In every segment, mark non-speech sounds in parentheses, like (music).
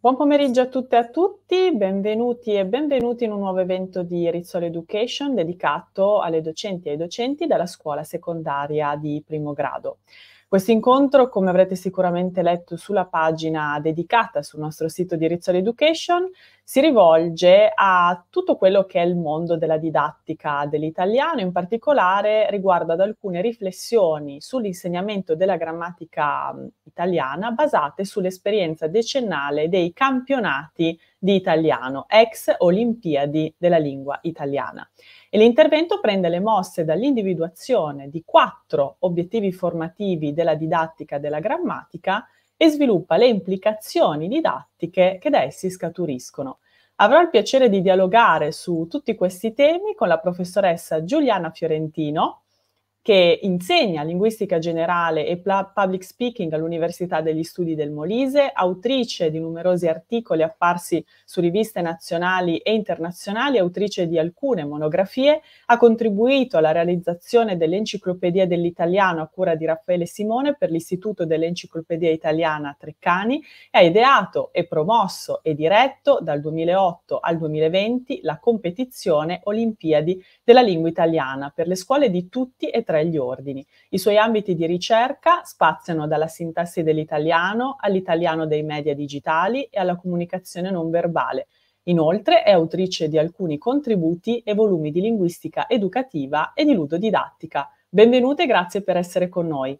Buon pomeriggio a tutte e a tutti, benvenuti e benvenuti in un nuovo evento di Rizzolo Education dedicato alle docenti e ai docenti della scuola secondaria di primo grado. Questo incontro, come avrete sicuramente letto sulla pagina dedicata sul nostro sito di Rizzolo Education, si rivolge a tutto quello che è il mondo della didattica dell'italiano, in particolare riguardo ad alcune riflessioni sull'insegnamento della grammatica italiana basate sull'esperienza decennale dei campionati di italiano, ex Olimpiadi della lingua italiana. E l'intervento prende le mosse dall'individuazione di quattro obiettivi formativi della didattica della grammatica e sviluppa le implicazioni didattiche che da essi scaturiscono. Avrò il piacere di dialogare su tutti questi temi con la professoressa Giuliana Fiorentino, che insegna linguistica generale e public speaking all'Università degli Studi del Molise, autrice di numerosi articoli apparsi su riviste nazionali e internazionali, autrice di alcune monografie, ha contribuito alla realizzazione dell'Enciclopedia dell'Italiano a cura di Raffaele Simone per l'Istituto dell'Enciclopedia Italiana Treccani e ha ideato e promosso e diretto dal 2008 al 2020 la competizione Olimpiadi della lingua italiana per le scuole di tutti e tre oltre agli ordini. I suoi ambiti di ricerca spaziano dalla sintassi dell'italiano all'italiano dei media digitali e alla comunicazione non verbale. Inoltre è autrice di alcuni contributi e volumi di linguistica educativa e di ludodidattica. Benvenute e grazie per essere con noi.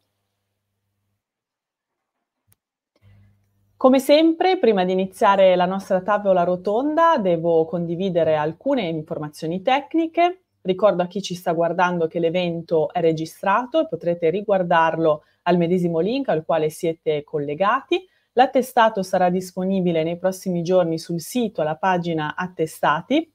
Come sempre, prima di iniziare la nostra tavola rotonda, devo condividere alcune informazioni tecniche. Ricordo a chi ci sta guardando che l'evento è registrato e potrete riguardarlo al medesimo link al quale siete collegati. L'attestato sarà disponibile nei prossimi giorni sul sito, alla pagina attestati.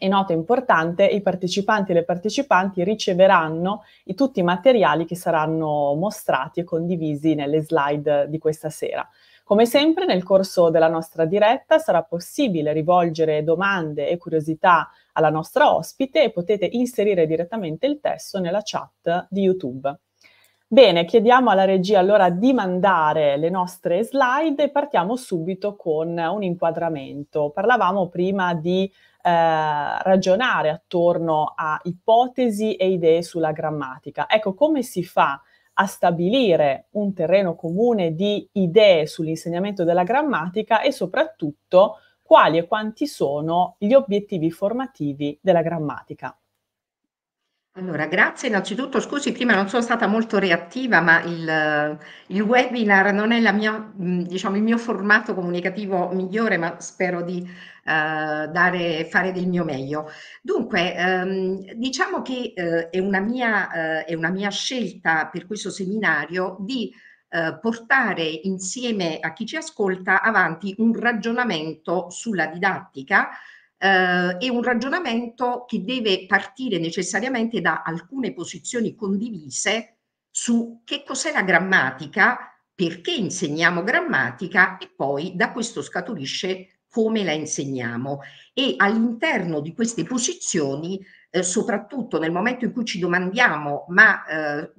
E nota importante, i partecipanti e le partecipanti riceveranno i, tutti i materiali che saranno mostrati e condivisi nelle slide di questa sera. Come sempre nel corso della nostra diretta sarà possibile rivolgere domande e curiosità alla nostra ospite e potete inserire direttamente il testo nella chat di YouTube. Bene, chiediamo alla regia allora di mandare le nostre slide e partiamo subito con un inquadramento. Parlavamo prima di eh, ragionare attorno a ipotesi e idee sulla grammatica. Ecco, come si fa a a stabilire un terreno comune di idee sull'insegnamento della grammatica e soprattutto quali e quanti sono gli obiettivi formativi della grammatica. Allora, grazie innanzitutto, scusi, prima non sono stata molto reattiva, ma il, il webinar non è mia, mm, diciamo, il mio formato comunicativo migliore, ma spero di eh, dare, fare del mio meglio. Dunque, ehm, diciamo che eh, è, una mia, eh, è, una mia, scelta per questo seminario di eh, portare insieme a chi ci ascolta avanti un ragionamento sulla didattica, eh, è un ragionamento che deve partire necessariamente da alcune posizioni condivise su che cos'è la grammatica, perché insegniamo grammatica e poi da questo scaturisce come la insegniamo. E all'interno di queste posizioni, eh, soprattutto nel momento in cui ci domandiamo, ma eh,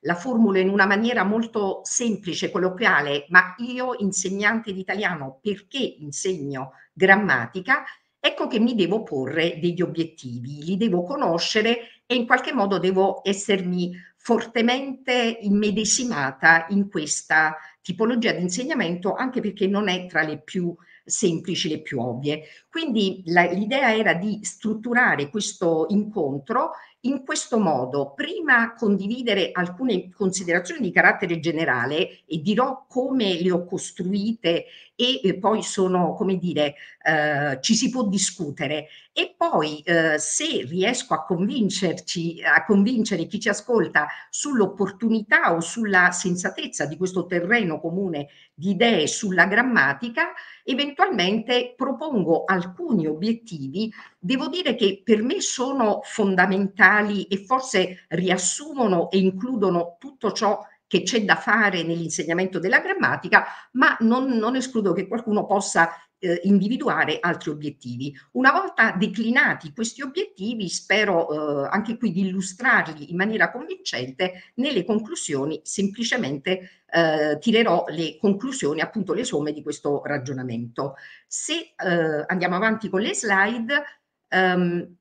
la formula in una maniera molto semplice, colloquiale, ma io insegnante di italiano perché insegno grammatica, ecco che mi devo porre degli obiettivi, li devo conoscere e in qualche modo devo essermi fortemente immedesimata in questa tipologia di insegnamento, anche perché non è tra le più semplici, le più ovvie. Quindi la, l'idea era di strutturare questo incontro in questo modo, prima condividere alcune considerazioni di carattere generale e dirò come le ho costruite e, poi sono, come dire, eh, ci si può discutere e poi eh, se riesco a convincerci, a convincere chi ci ascolta sull'opportunità o sulla sensatezza di questo terreno comune di idee sulla grammatica, eventualmente propongo alcuni obiettivi, devo dire che per me sono fondamentali fondamentali e forse riassumono e includono tutto ciò che c'è da fare nell'insegnamento della grammatica, ma non, non escludo che qualcuno possa eh, individuare altri obiettivi. Una volta declinati questi obiettivi, spero eh, anche qui di illustrarli in maniera convincente, nelle conclusioni semplicemente eh, tirerò le conclusioni, appunto le somme di questo ragionamento. Se eh, andiamo avanti con le slide, ehm,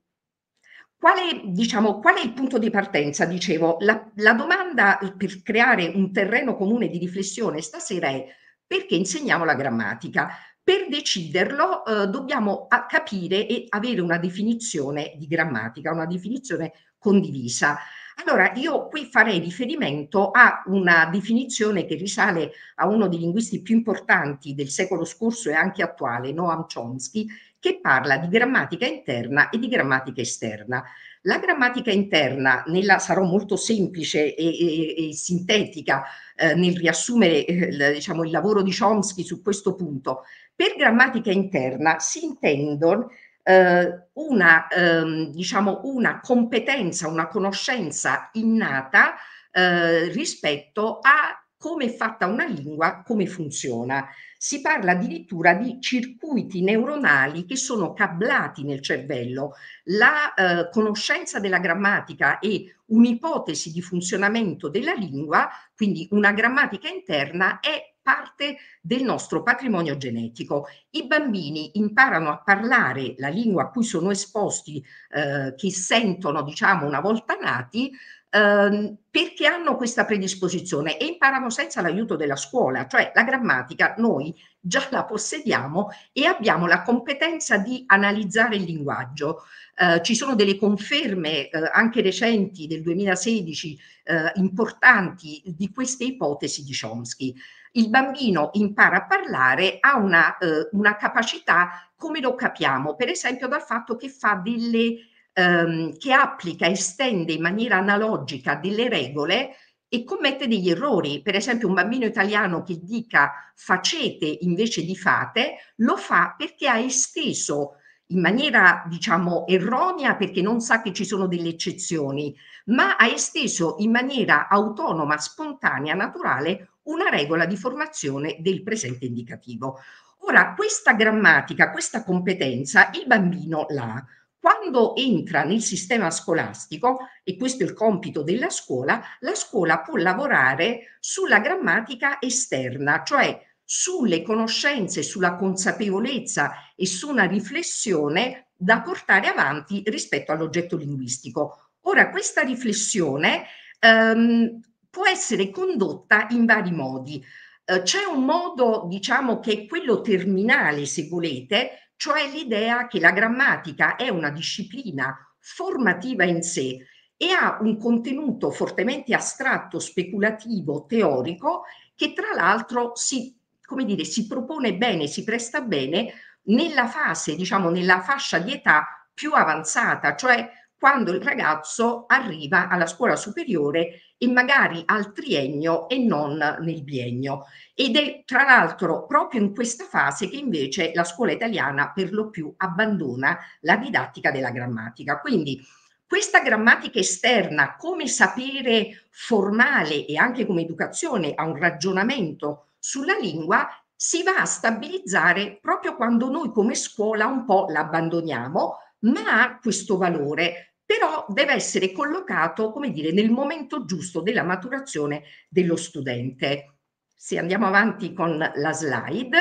quale, diciamo, qual è il punto di partenza? Dicevo, la, la, domanda per creare un terreno comune di riflessione stasera è perché insegniamo la grammatica? Per deciderlo eh, dobbiamo capire e avere una definizione di grammatica, una definizione condivisa. Allora, io qui farei riferimento a una definizione che risale a uno dei linguisti più importanti del secolo scorso e anche attuale, Noam Chomsky, che parla di grammatica interna e di grammatica esterna. La grammatica interna, nella, sarò molto semplice e, e, e sintetica eh, nel riassumere eh, diciamo, il lavoro di Chomsky su questo punto, per grammatica interna si intendono eh, una, ehm, diciamo, una competenza, una conoscenza innata eh, rispetto a come è fatta una lingua, come funziona si parla addirittura di circuiti neuronali che sono cablati nel cervello. La eh, conoscenza della grammatica e un'ipotesi di funzionamento della lingua, quindi una grammatica interna, è parte del nostro patrimonio genetico. I bambini imparano a parlare la lingua a cui sono esposti, eh, che sentono diciamo una volta nati, ehm, perché hanno questa predisposizione e imparano senza l'aiuto della scuola, cioè la grammatica noi già la possediamo e abbiamo la competenza di analizzare il linguaggio. Eh, ci sono delle conferme eh, anche recenti del 2016 eh, importanti di queste ipotesi di Chomsky. Il bambino impara a parlare, ha una, eh, una capacità, come lo capiamo? Per esempio dal fatto che fa delle ehm, che applica, estende in maniera analogica delle regole e commette degli errori. Per esempio un bambino italiano che dica facete invece di fate, lo fa perché ha esteso in maniera diciamo erronea perché non sa che ci sono delle eccezioni, ma ha esteso in maniera autonoma, spontanea, naturale una regola di formazione del presente indicativo. Ora, questa grammatica, questa competenza, il bambino l'ha. Quando entra nel sistema scolastico, e questo è il compito della scuola, la scuola può lavorare sulla grammatica esterna, cioè sulle conoscenze, sulla consapevolezza e su una riflessione da portare avanti rispetto all'oggetto linguistico. Ora, questa riflessione ehm, può essere condotta in vari modi. Eh, c'è un modo, diciamo, che è quello terminale, se volete, cioè l'idea che la grammatica è una disciplina formativa in sé e ha un contenuto fortemente astratto, speculativo, teorico, che tra l'altro si, come dire, si propone bene, si presta bene nella fase, diciamo, nella fascia di età più avanzata, cioè quando il ragazzo arriva alla scuola superiore e magari al triennio e non nel biennio. Ed è tra l'altro proprio in questa fase che invece la scuola italiana per lo più abbandona la didattica della grammatica. Quindi questa grammatica esterna come sapere formale e anche come educazione a un ragionamento sulla lingua si va a stabilizzare proprio quando noi come scuola un po' l'abbandoniamo, ma ha questo valore però deve essere collocato, come dire, nel momento giusto della maturazione dello studente. Se andiamo avanti con la slide,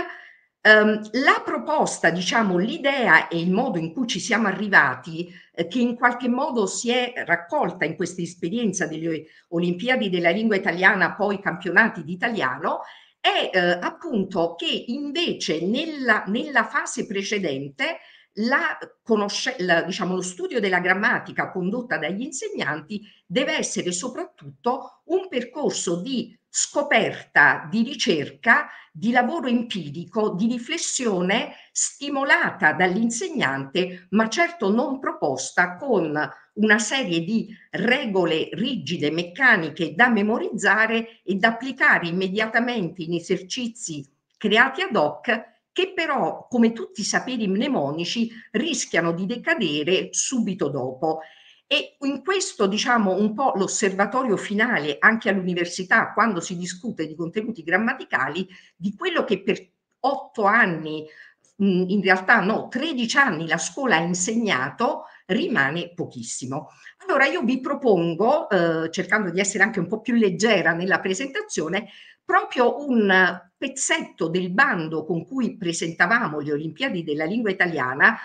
ehm, la proposta, diciamo, l'idea e il modo in cui ci siamo arrivati, eh, che in qualche modo si è raccolta in questa esperienza delle Olimpiadi della lingua italiana, poi campionati d'italiano, è eh, appunto che invece nella, nella fase precedente la conosce- la, diciamo, lo studio della grammatica condotta dagli insegnanti deve essere soprattutto un percorso di scoperta, di ricerca, di lavoro empirico, di riflessione stimolata dall'insegnante, ma certo non proposta con una serie di regole rigide, meccaniche da memorizzare e da applicare immediatamente in esercizi creati ad hoc che però, come tutti i saperi mnemonici, rischiano di decadere subito dopo. E in questo, diciamo, un po' l'osservatorio finale anche all'università, quando si discute di contenuti grammaticali, di quello che per otto anni, mm, in realtà no, 13 anni la scuola ha insegnato, rimane pochissimo. Allora io vi propongo, eh, cercando di essere anche un po' più leggera nella presentazione, proprio un pezzetto del bando con cui presentavamo le Olimpiadi della lingua italiana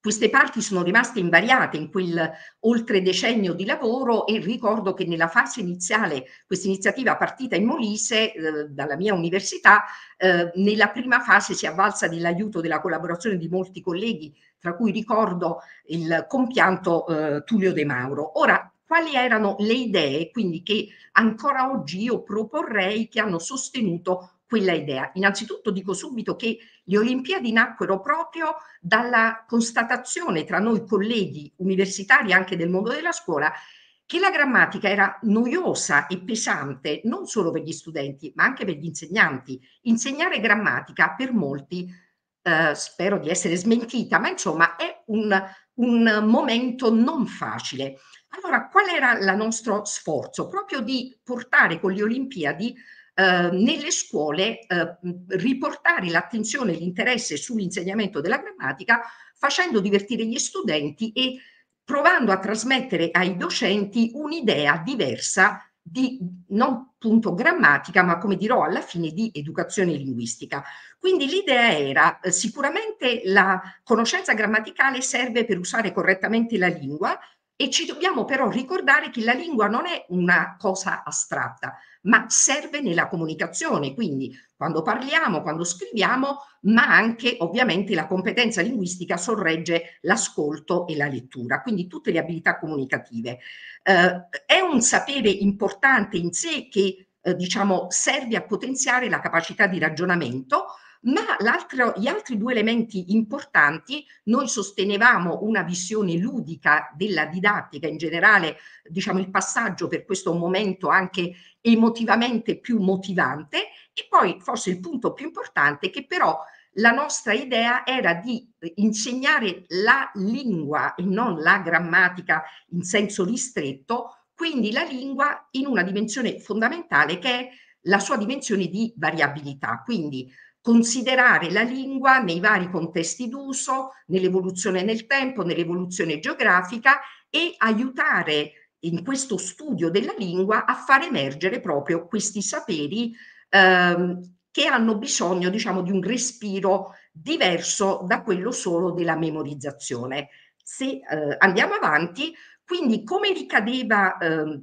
queste parti sono rimaste invariate in quel oltre decennio di lavoro e ricordo che nella fase iniziale, questa iniziativa partita in Molise eh, dalla mia università, eh, nella prima fase si è avvalsa dell'aiuto e della collaborazione di molti colleghi, tra cui ricordo il compianto eh, Tullio De Mauro. Ora quali erano le idee, quindi che ancora oggi io proporrei che hanno sostenuto quella idea. Innanzitutto dico subito che le Olimpiadi nacquero proprio dalla constatazione tra noi colleghi universitari anche del mondo della scuola che la grammatica era noiosa e pesante non solo per gli studenti ma anche per gli insegnanti. Insegnare grammatica per molti, eh, spero di essere smentita, ma insomma è un, un momento non facile. Allora, qual era il nostro sforzo? Proprio di portare con le Olimpiadi eh, nelle scuole, eh, riportare l'attenzione e l'interesse sull'insegnamento della grammatica, facendo divertire gli studenti e provando a trasmettere ai docenti un'idea diversa di non appunto grammatica, ma come dirò alla fine di educazione linguistica. Quindi l'idea era eh, sicuramente la conoscenza grammaticale serve per usare correttamente la lingua, e ci dobbiamo però ricordare che la lingua non è una cosa astratta, ma serve nella comunicazione, quindi quando parliamo, quando scriviamo, ma anche ovviamente la competenza linguistica sorregge l'ascolto e la lettura, quindi tutte le abilità comunicative. Eh, è un sapere importante in sé che eh, diciamo serve a potenziare la capacità di ragionamento, ma gli altri due elementi importanti, noi sostenevamo una visione ludica della didattica, in generale diciamo il passaggio per questo momento anche emotivamente più motivante e poi forse il punto più importante che però la nostra idea era di insegnare la lingua e non la grammatica in senso ristretto, quindi la lingua in una dimensione fondamentale che è la sua dimensione di variabilità. Quindi considerare la lingua nei vari contesti d'uso, nell'evoluzione nel tempo, nell'evoluzione geografica e aiutare in questo studio della lingua a far emergere proprio questi saperi ehm, che hanno bisogno diciamo, di un respiro diverso da quello solo della memorizzazione. Se eh, andiamo avanti, quindi come ricadeva eh,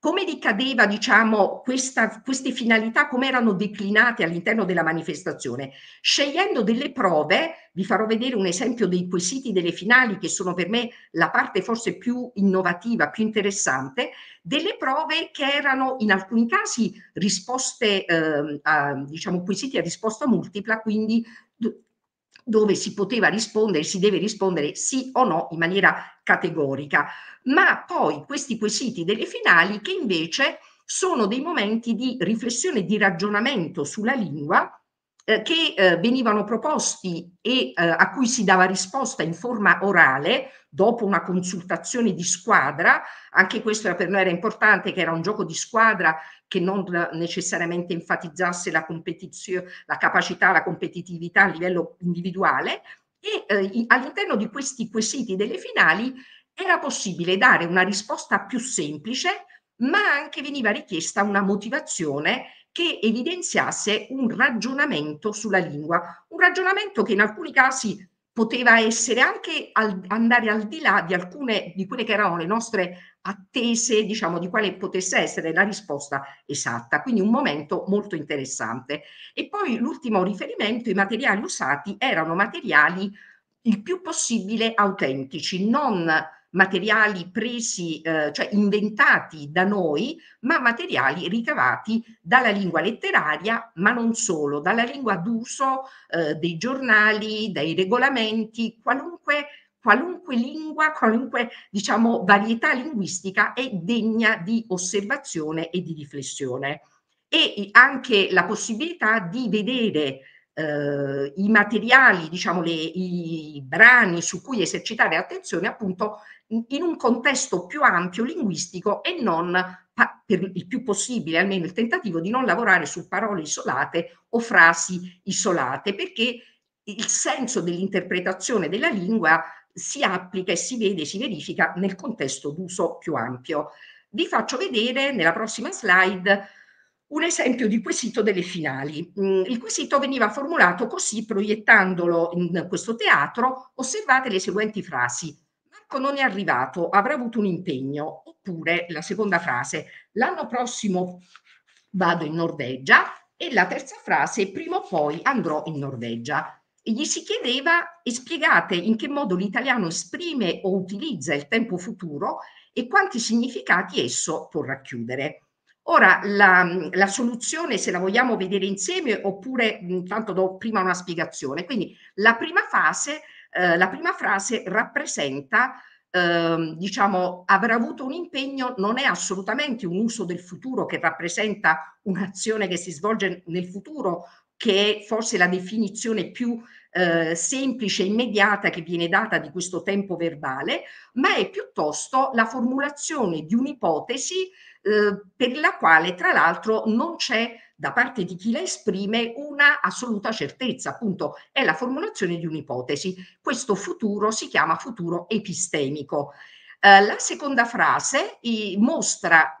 come ricadeva diciamo, questa, queste finalità, come erano declinate all'interno della manifestazione, scegliendo delle prove, vi farò vedere un esempio dei quesiti delle finali che sono per me la parte forse più innovativa, più interessante, delle prove che erano in alcuni casi risposte, eh, a, diciamo quesiti a risposta multipla, quindi dove si poteva rispondere, si deve rispondere sì o no in maniera categorica, ma poi questi quesiti delle finali che invece sono dei momenti di riflessione, di ragionamento sulla lingua eh, che eh, venivano proposti e eh, a cui si dava risposta in forma orale dopo una consultazione di squadra, anche questo per noi era importante che era un gioco di squadra che non necessariamente enfatizzasse la, competizio- la capacità, la competitività a livello individuale, e eh, all'interno di questi quesiti delle finali era possibile dare una risposta più semplice, ma anche veniva richiesta una motivazione che evidenziasse un ragionamento sulla lingua, un ragionamento che in alcuni casi poteva essere anche al, andare al di là di alcune di quelle che erano le nostre attese, diciamo, di quale potesse essere la risposta esatta. Quindi un momento molto interessante. E poi l'ultimo riferimento, i materiali usati erano materiali il più possibile autentici, non materiali presi, eh, cioè inventati da noi, ma materiali ricavati dalla lingua letteraria, ma non solo, dalla lingua d'uso eh, dei giornali, dai regolamenti, qualunque, qualunque lingua, qualunque diciamo, varietà linguistica è degna di osservazione e di riflessione. E anche la possibilità di vedere eh, i materiali, diciamo le, i brani su cui esercitare attenzione appunto in un contesto più ampio linguistico e non per il più possibile, almeno il tentativo di non lavorare su parole isolate o frasi isolate, perché il senso dell'interpretazione della lingua si applica e si vede, si verifica nel contesto d'uso più ampio. Vi faccio vedere nella prossima slide un esempio di quesito delle finali. Mm, il quesito veniva formulato così proiettandolo in questo teatro, osservate le seguenti frasi. Marco non è arrivato, avrà avuto un impegno. Oppure la seconda frase, l'anno prossimo vado in Norvegia. E la terza frase, prima o poi andrò in Norvegia. E gli si chiedeva e spiegate in che modo l'italiano esprime o utilizza il tempo futuro e quanti significati esso può racchiudere. Ora, la, la soluzione, se la vogliamo vedere insieme, oppure intanto do prima una spiegazione. Quindi, la prima fase eh, la prima frase rappresenta, eh, diciamo, aver avuto un impegno non è assolutamente un uso del futuro che rappresenta un'azione che si svolge nel futuro, che è forse la definizione più eh, semplice e immediata che viene data di questo tempo verbale, ma è piuttosto la formulazione di un'ipotesi eh, per la quale tra l'altro non c'è da parte di chi la esprime una assoluta certezza, appunto è la formulazione di un'ipotesi. Questo futuro si chiama futuro epistemico. Eh, la seconda frase eh, mostra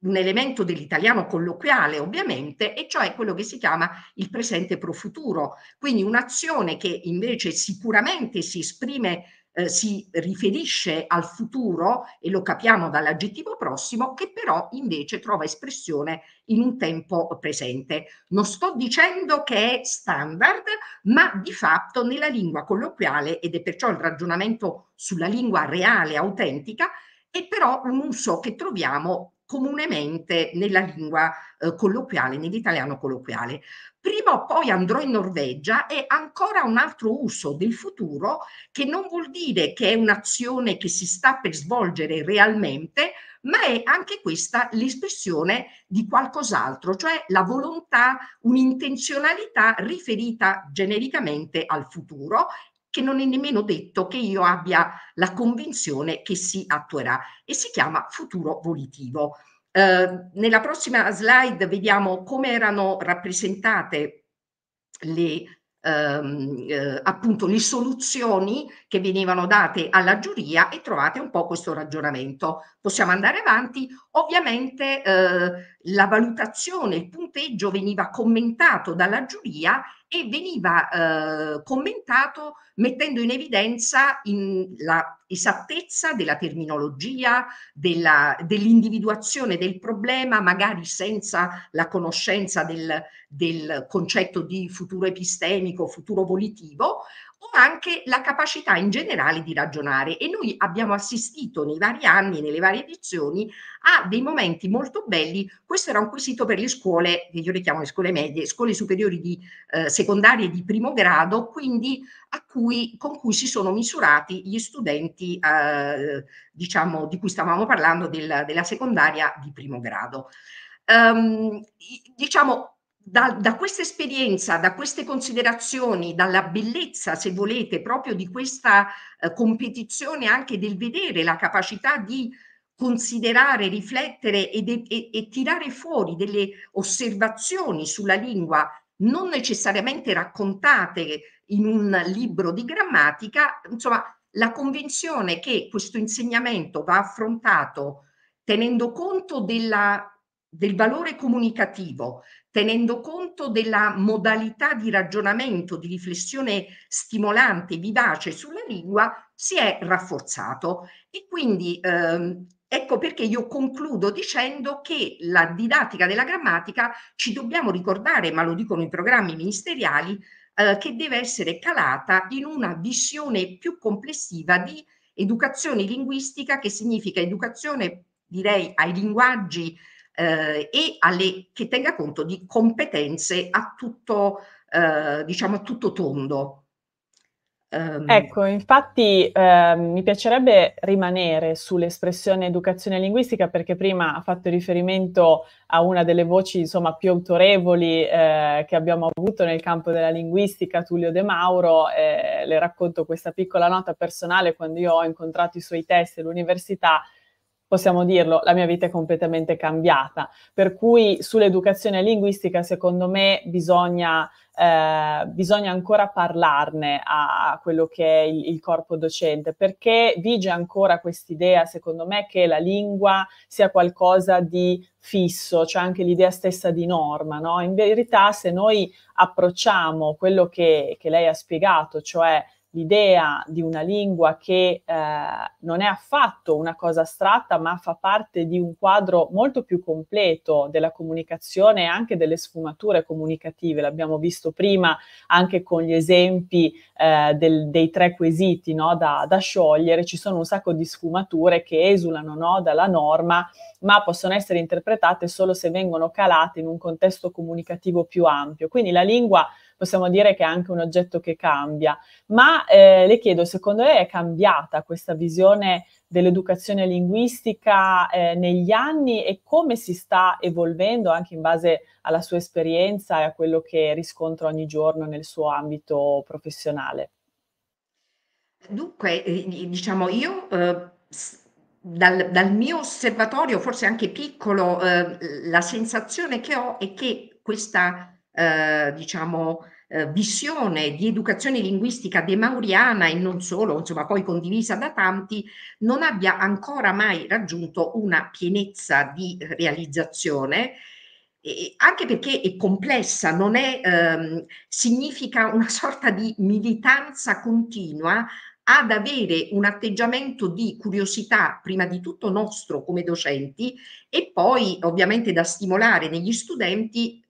un elemento dell'italiano colloquiale ovviamente, e cioè quello che si chiama il presente pro futuro, quindi un'azione che invece sicuramente si esprime eh, si riferisce al futuro, e lo capiamo dall'aggettivo prossimo, che però invece trova espressione in un tempo presente. Non sto dicendo che è standard, ma di fatto nella lingua colloquiale, ed è perciò il ragionamento sulla lingua reale, autentica, è però un uso che troviamo comunemente nella lingua eh, colloquiale, nell'italiano colloquiale. Prima o poi andrò in Norvegia e ancora un altro uso del futuro che non vuol dire che è un'azione che si sta per svolgere realmente, ma è anche questa l'espressione di qualcos'altro, cioè la volontà, un'intenzionalità riferita genericamente al futuro che non è nemmeno detto che io abbia la convinzione che si attuerà e si chiama futuro volitivo. Eh, nella prossima slide vediamo come erano rappresentate le, ehm, eh, appunto, le soluzioni che venivano date alla giuria e trovate un po' questo ragionamento. Possiamo andare avanti. Ovviamente eh, la valutazione, il punteggio veniva commentato dalla giuria e veniva eh, commentato mettendo in evidenza l'esattezza della terminologia, della, dell'individuazione del problema, magari senza la conoscenza del, del concetto di futuro epistemico, futuro volitivo, ma anche la capacità in generale di ragionare. E noi abbiamo assistito nei vari anni, nelle varie edizioni, a dei momenti molto belli. Questo era un quesito per le scuole, che io le chiamo le scuole medie, scuole superiori di eh, e di primo grado, quindi a cui, con cui si sono misurati gli studenti, eh, diciamo, di cui stavamo parlando del, della secondaria di primo grado. Um, diciamo, da, da, questa esperienza, da queste considerazioni, dalla bellezza, se volete, proprio di questa eh, competizione anche del vedere, la capacità di considerare, riflettere ed, e, e tirare fuori delle osservazioni sulla lingua non necessariamente raccontate in un libro di grammatica, insomma, la convinzione che questo insegnamento va affrontato tenendo conto della del valore comunicativo, tenendo conto della modalità di ragionamento, di riflessione stimolante, vivace sulla lingua, si è rafforzato. E quindi ehm, ecco perché io concludo dicendo che la didattica della grammatica ci dobbiamo ricordare, ma lo dicono i programmi ministeriali, eh, che deve essere calata in una visione più complessiva di educazione linguistica, che significa educazione, direi, ai linguaggi eh, e alle, che tenga conto di competenze a tutto, eh, diciamo, a tutto tondo. Um... Ecco, infatti eh, mi piacerebbe rimanere sull'espressione educazione linguistica perché prima ha fatto riferimento a una delle voci insomma, più autorevoli eh, che abbiamo avuto nel campo della linguistica, Tullio De Mauro. Eh, le racconto questa piccola nota personale quando io ho incontrato i suoi testi all'università possiamo dirlo, la mia vita è completamente cambiata. Per cui sull'educazione linguistica, secondo me, bisogna, eh, bisogna ancora parlarne a, quello che è il, il corpo docente, perché vige ancora quest'idea, secondo me, che la lingua sia qualcosa di fisso, cioè anche l'idea stessa di norma. No? In verità, se noi approcciamo quello che, che lei ha spiegato, cioè l'idea di una lingua che eh, non è affatto una cosa astratta, ma fa parte di un quadro molto più completo della comunicazione e anche delle sfumature comunicative. L'abbiamo visto prima anche con gli esempi eh, del, dei tre quesiti no? da, da, sciogliere. Ci sono un sacco di sfumature che esulano no? dalla norma, ma possono essere interpretate solo se vengono calate in un contesto comunicativo più ampio. Quindi la lingua possiamo dire che è anche un oggetto che cambia. Ma eh, le chiedo, secondo lei è cambiata questa visione dell'educazione linguistica eh, negli anni e come si sta evolvendo anche in base alla sua esperienza e a quello che riscontra ogni giorno nel suo ambito professionale? Dunque, eh, diciamo, io eh, dal, dal, mio osservatorio, forse anche piccolo, eh, la sensazione che ho è che questa eh, diciamo, eh, visione di educazione linguistica de Mauriana e non solo, insomma poi condivisa da tanti, non abbia ancora mai raggiunto una pienezza di realizzazione, e anche perché è complessa, non è, ehm, significa una sorta di militanza continua ad avere un atteggiamento di curiosità, prima di tutto nostro come docenti, e poi ovviamente da stimolare negli studenti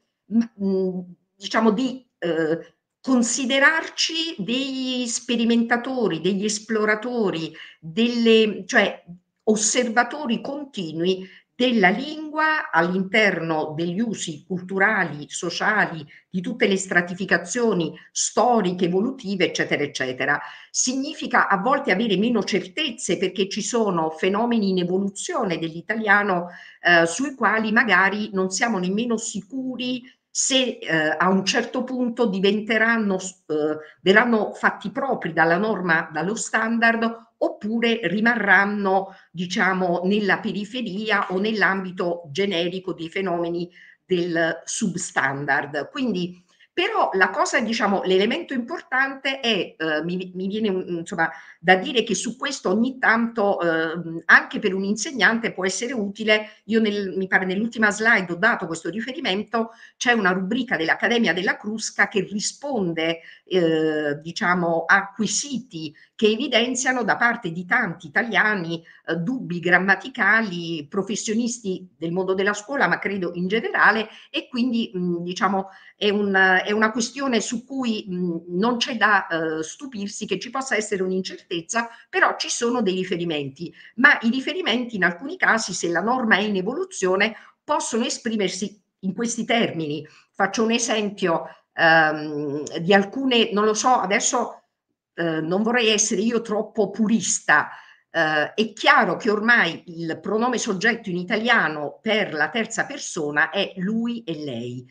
diciamo di eh, considerarci degli sperimentatori, degli esploratori, delle, cioè osservatori continui della lingua all'interno degli usi culturali, sociali, di tutte le stratificazioni storiche, evolutive, eccetera, eccetera. Significa a volte avere meno certezze perché ci sono fenomeni in evoluzione dell'italiano eh, sui quali magari non siamo nemmeno sicuri se eh, a un certo punto diventeranno, eh, verranno fatti propri dalla norma, dallo standard, oppure rimarranno, diciamo, nella periferia o nell'ambito generico dei fenomeni del substandard. Quindi però la cosa, diciamo, l'elemento importante è, eh, mi, mi, viene insomma da dire che su questo ogni tanto, eh, anche per un insegnante può essere utile, io nel, mi pare nell'ultima slide ho dato questo riferimento, c'è una rubrica dell'Accademia della Crusca che risponde eh, diciamo acquisiti che evidenziano da parte di tanti italiani eh, dubbi grammaticali, professionisti del mondo della scuola, ma credo in generale, e quindi mh, mm, diciamo è, un, è, una questione su cui mh, mm, non c'è da eh, stupirsi che ci possa essere un'incertezza, però ci sono dei riferimenti, ma i riferimenti in alcuni casi, se la norma è in evoluzione, possono esprimersi in questi termini. Faccio un esempio, ehm, di alcune, non lo so, adesso eh, non vorrei essere io troppo purista. Eh, è chiaro che ormai il pronome soggetto in italiano per la terza persona è lui e lei.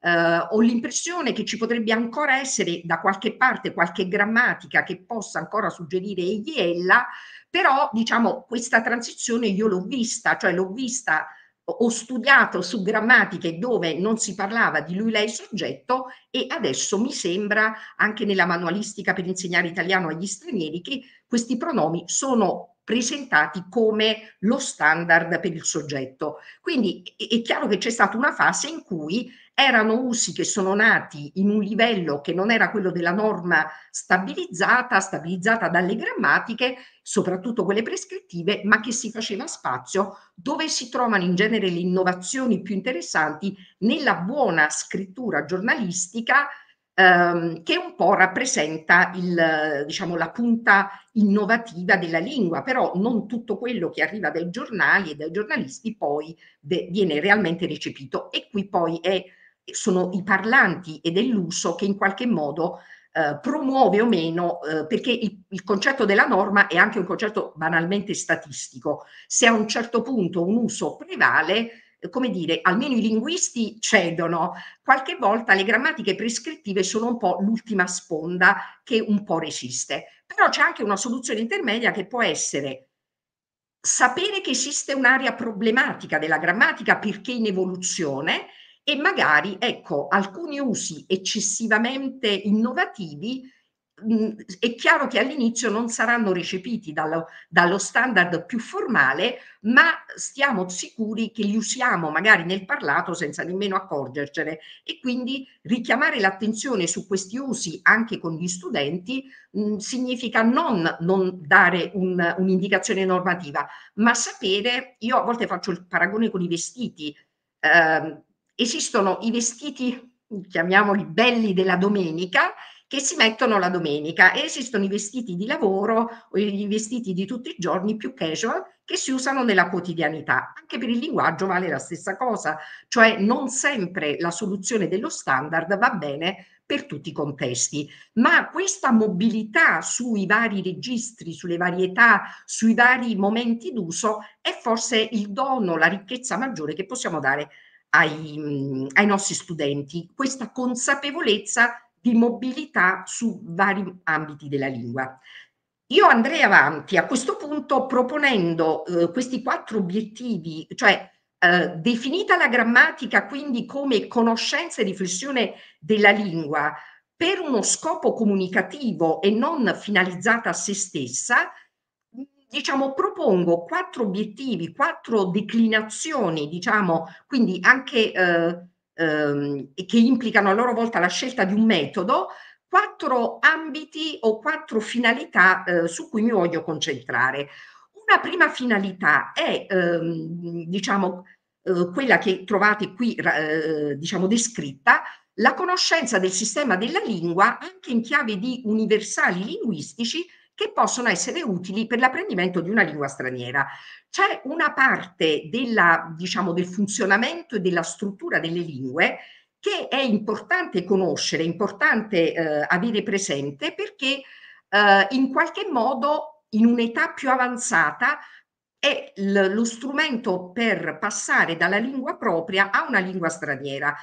Eh, ho l'impressione che ci potrebbe ancora essere da qualche parte qualche grammatica che possa ancora suggerire egli e ella, però diciamo questa transizione io l'ho vista, cioè l'ho vista ho studiato su grammatiche dove non si parlava di lui, lei, soggetto e adesso mi sembra anche nella manualistica per insegnare italiano agli stranieri che questi pronomi sono presentati come lo standard per il soggetto. Quindi è chiaro che c'è stata una fase in cui erano usi che sono nati in un livello che non era quello della norma stabilizzata, stabilizzata dalle grammatiche, soprattutto quelle prescrittive, ma che si faceva spazio dove si trovano in genere le innovazioni più interessanti nella buona scrittura giornalistica ehm, che un po' rappresenta il, diciamo, la punta innovativa della lingua, però non tutto quello che arriva dai giornali e dai giornalisti poi de- viene realmente recepito e qui poi è sono i parlanti e dell'uso che in qualche modo eh, promuove o meno, eh, perché il, il, concetto della norma è anche un concetto banalmente statistico. Se a un certo punto un uso prevale, eh, come dire, almeno i linguisti cedono, qualche volta le grammatiche prescrittive sono un po' l'ultima sponda che un po' resiste. Però c'è anche una soluzione intermedia che può essere sapere che esiste un'area problematica della grammatica perché in evoluzione e magari ecco, alcuni usi eccessivamente innovativi è chiaro che all'inizio non saranno recepiti dallo, dallo, standard più formale, ma stiamo sicuri che li usiamo magari nel parlato senza nemmeno accorgercene e quindi richiamare l'attenzione su questi usi anche con gli studenti mh, significa non, non dare un, un'indicazione normativa, ma sapere, io a volte faccio il paragone con i vestiti, eh, esistono i vestiti, chiamiamoli belli della domenica, che si mettono la domenica e esistono i vestiti di lavoro o i vestiti di tutti i giorni più casual che si usano nella quotidianità. Anche per il linguaggio vale la stessa cosa, cioè non sempre la soluzione dello standard va bene per tutti i contesti, ma questa mobilità sui vari registri, sulle varietà, sui vari momenti d'uso è forse il dono, la ricchezza maggiore che possiamo dare ai, ai nostri studenti questa consapevolezza di mobilità su vari ambiti della lingua. Io andrei avanti a questo punto proponendo eh, questi quattro obiettivi, cioè eh, definita la grammatica quindi come conoscenza e riflessione della lingua per uno scopo comunicativo e non finalizzata a se stessa, diciamo, propongo quattro obiettivi, quattro declinazioni, diciamo, quindi anche eh, ehm, che implicano a loro volta la scelta di un metodo, quattro ambiti o quattro finalità eh, su cui mi voglio concentrare. Una prima finalità è, ehm, diciamo, eh, quella che trovate qui, eh, diciamo, descritta, la conoscenza del sistema della lingua anche in chiave di universali linguistici che possono essere utili per l'apprendimento di una lingua straniera. C'è una parte della, diciamo, del funzionamento e della struttura delle lingue che è importante conoscere, importante eh, avere presente perché eh, in qualche modo in un'età più avanzata è lo strumento per passare dalla lingua propria a una lingua straniera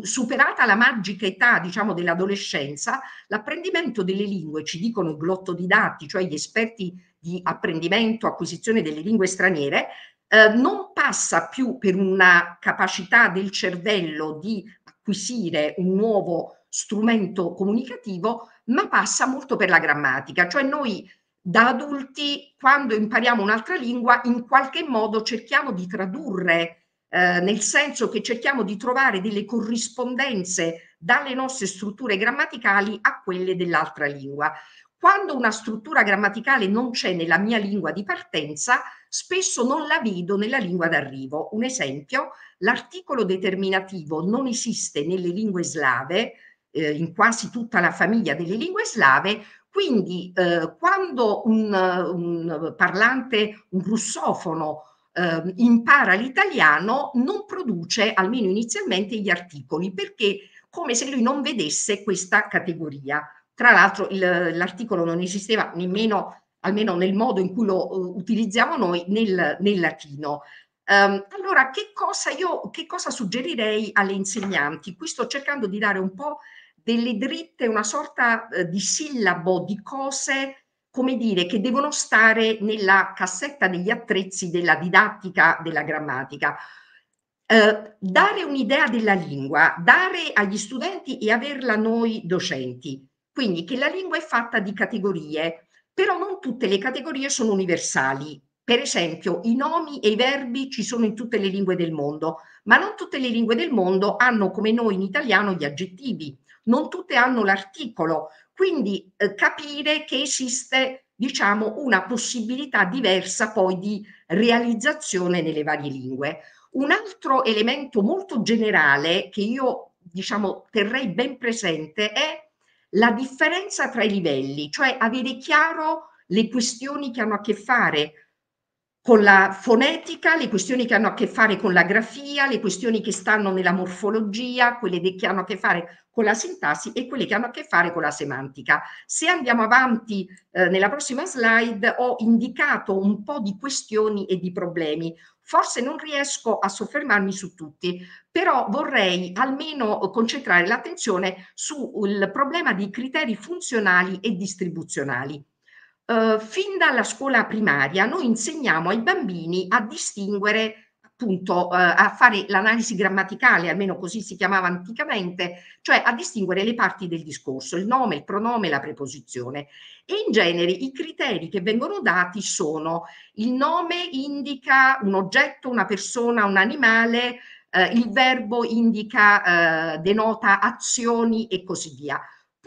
superata la magica età, diciamo, dell'adolescenza, l'apprendimento delle lingue, ci dicono i glottodidatti, cioè gli esperti di apprendimento, acquisizione delle lingue straniere, eh, non passa più per una capacità del cervello di acquisire un nuovo strumento comunicativo, ma passa molto per la grammatica, cioè noi da adulti, quando impariamo un'altra lingua, in qualche modo cerchiamo di tradurre eh, nel senso che cerchiamo di trovare delle corrispondenze dalle nostre strutture grammaticali a quelle dell'altra lingua. Quando una struttura grammaticale non c'è nella mia lingua di partenza, spesso non la vedo nella lingua d'arrivo. Un esempio, l'articolo determinativo non esiste nelle lingue slave, eh, in quasi tutta la famiglia delle lingue slave, quindi eh, quando un, un parlante, un russofono eh, impara l'italiano non produce, almeno inizialmente, gli articoli, perché come se lui non vedesse questa categoria. Tra l'altro il, l'articolo non esisteva nemmeno, almeno nel modo in cui lo uh, utilizziamo noi, nel, nel latino. Um, allora, che cosa, io, che cosa suggerirei alle insegnanti? Qui sto cercando di dare un po' delle dritte, una sorta eh, di sillabo di cose come dire, che devono stare nella cassetta degli attrezzi della didattica della grammatica. Eh, dare un'idea della lingua, dare agli studenti e averla noi docenti. Quindi che la lingua è fatta di categorie, però non tutte le categorie sono universali. Per esempio, i nomi e i verbi ci sono in tutte le lingue del mondo, ma non tutte le lingue del mondo hanno come noi in italiano gli aggettivi, non tutte hanno l'articolo. Quindi eh, capire che esiste diciamo, una possibilità diversa poi di realizzazione nelle varie lingue. Un altro elemento molto generale che io diciamo, terrei ben presente è la differenza tra i livelli, cioè avere chiaro le questioni che hanno a che fare con la fonetica, le questioni che hanno a che fare con la grafia, le questioni che stanno nella morfologia, quelle che hanno a che fare con la sintassi e quelli che hanno a che fare con la semantica. Se andiamo avanti eh, nella prossima slide ho indicato un po' di questioni e di problemi. Forse non riesco a soffermarmi su tutti, però vorrei almeno concentrare l'attenzione sul problema di criteri funzionali e distribuzionali. Eh, fin dalla scuola primaria noi insegniamo ai bambini a distinguere appunto eh, a fare l'analisi grammaticale, almeno così si chiamava anticamente, cioè a distinguere le parti del discorso, il nome, il pronome, la preposizione. E in genere i criteri che vengono dati sono il nome indica un oggetto, una persona, un animale, eh, il verbo indica, eh, denota azioni e così via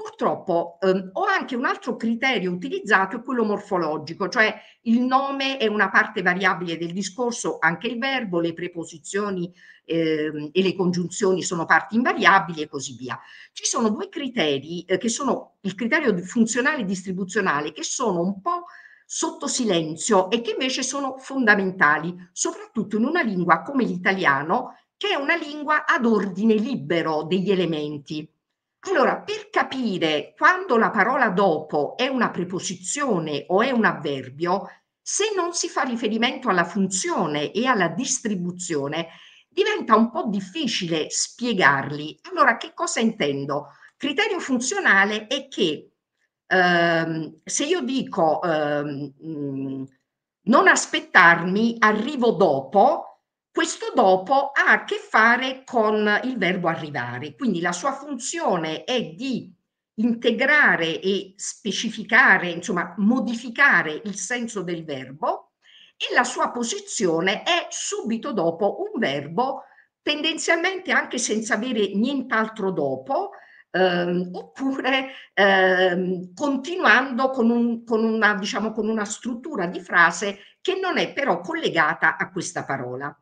purtroppo ehm, ho anche un altro criterio utilizzato, quello morfologico, cioè il nome è una parte variabile del discorso, anche il verbo, le preposizioni ehm, e le congiunzioni sono parti invariabili e così via. Ci sono due criteri eh, che sono il criterio funzionale e distribuzionale che sono un po' sotto silenzio e che invece sono fondamentali, soprattutto in una lingua come l'italiano, che è una lingua ad ordine libero degli elementi. Allora, per capire quando la parola dopo è una preposizione o è un avverbio, se non si fa riferimento alla funzione e alla distribuzione, diventa un po' difficile spiegarli. Allora, che cosa intendo? Criterio funzionale è che ehm, se io dico ehm, mm, non aspettarmi, arrivo dopo, questo dopo ha a che fare con il verbo arrivare, quindi la sua funzione è di integrare e specificare, insomma modificare il senso del verbo e la sua posizione è subito dopo un verbo, tendenzialmente anche senza avere nient'altro dopo, ehm, oppure ehm, continuando con, un, con, una, diciamo, con una struttura di frase che non è però collegata a questa parola.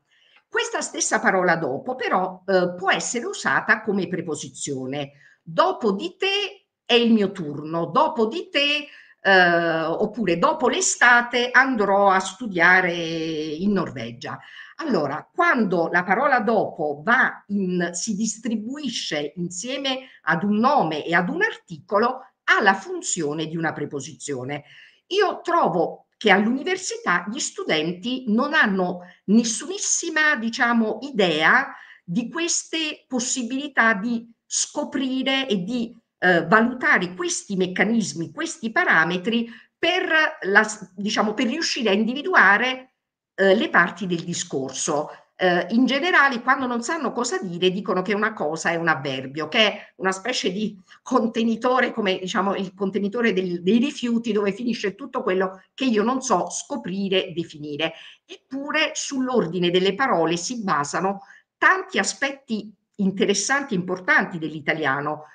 Questa stessa parola dopo però eh, può essere usata come preposizione. Dopo di te è il mio turno, dopo di te eh, oppure dopo l'estate andrò a studiare in Norvegia. Allora, quando la parola dopo va in, si distribuisce insieme ad un nome e ad un articolo, ha la funzione di una preposizione. Io trovo che all'università gli studenti non hanno nessunissima diciamo, idea di queste possibilità di scoprire e di eh, valutare questi meccanismi, questi parametri per, la, diciamo, per riuscire a individuare eh, le parti del discorso eh, in generale quando non sanno cosa dire dicono che una cosa è un avverbio, che è una specie di contenitore come diciamo il contenitore del, dei rifiuti dove finisce tutto quello che io non so scoprire, definire. Eppure sull'ordine delle parole si basano tanti aspetti interessanti, importanti dell'italiano.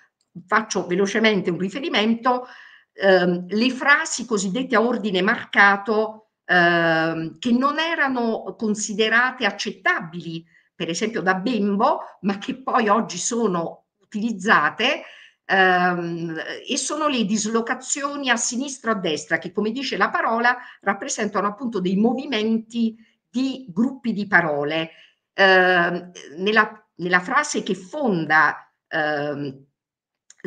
Faccio velocemente un riferimento, ehm, le frasi cosiddette a ordine marcato eh, che non erano considerate accettabili, per esempio da Bembo, ma che poi oggi sono utilizzate ehm, e sono le dislocazioni a sinistra o a destra che, come dice la parola, rappresentano appunto dei movimenti di gruppi di parole. Eh, nella, nella, frase che fonda eh,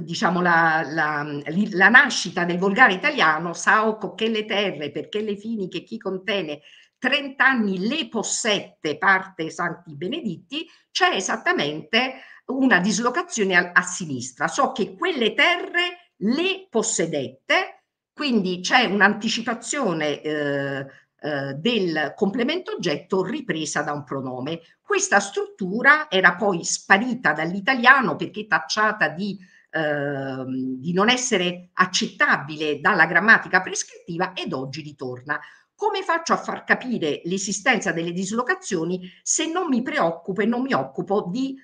diciamo, la, la, la, nascita del volgare italiano, Saoco che le terre, perché le fini che chi contene 30 anni le possette, parte Santi Benedetti, c'è esattamente una dislocazione a, a sinistra. So che quelle terre le possedette, quindi c'è un'anticipazione eh, eh, del complemento oggetto ripresa da un pronome. Questa struttura era poi sparita dall'italiano perché tacciata di Ehm, di non essere accettabile dalla grammatica prescrittiva ed oggi ritorna. Come faccio a far capire l'esistenza delle dislocazioni se non mi preoccupo e non mi occupo di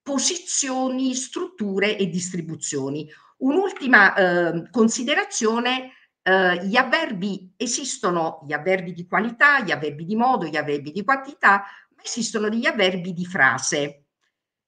posizioni, strutture e distribuzioni? Un'ultima eh, considerazione, eh, gli avverbi esistono, gli avverbi di qualità, gli avverbi di modo, gli avverbi di quantità, ma esistono degli avverbi di frase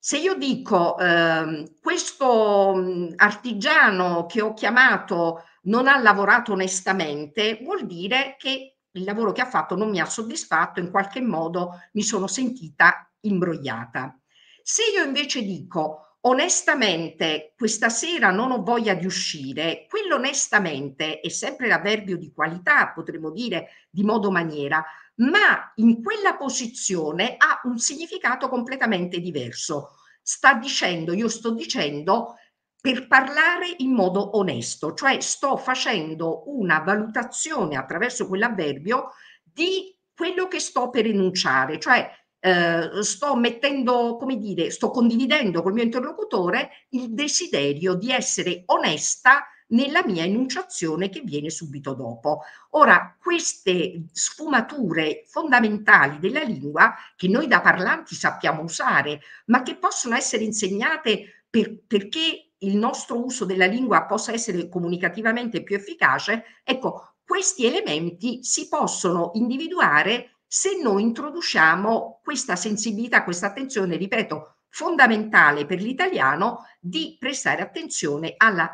se io dico eh, questo mhmm, artigiano che ho chiamato non ha lavorato onestamente, vuol dire che il lavoro che ha fatto non mi ha soddisfatto, in qualche modo mi sono sentita imbrogliata. Se io invece dico onestamente questa sera non ho voglia di uscire, quello onestamente è sempre l'avverbio di qualità, potremmo dire di modo maniera, ma in quella posizione ha un significato completamente diverso. Sta dicendo, io sto dicendo per parlare in modo onesto, cioè sto facendo una valutazione attraverso quell'avverbio di quello che sto per enunciare, cioè eh, sto mettendo, come dire, sto condividendo col mio interlocutore il desiderio di essere onesta nella mia enunciazione che viene subito dopo. Ora, queste sfumature fondamentali della lingua che noi da parlanti sappiamo usare, ma che possono essere insegnate per, perché il nostro uso della lingua possa essere comunicativamente più efficace, ecco, questi elementi si possono individuare se noi introduciamo questa sensibilità, questa attenzione, ripeto, fondamentale per l'italiano di prestare attenzione alla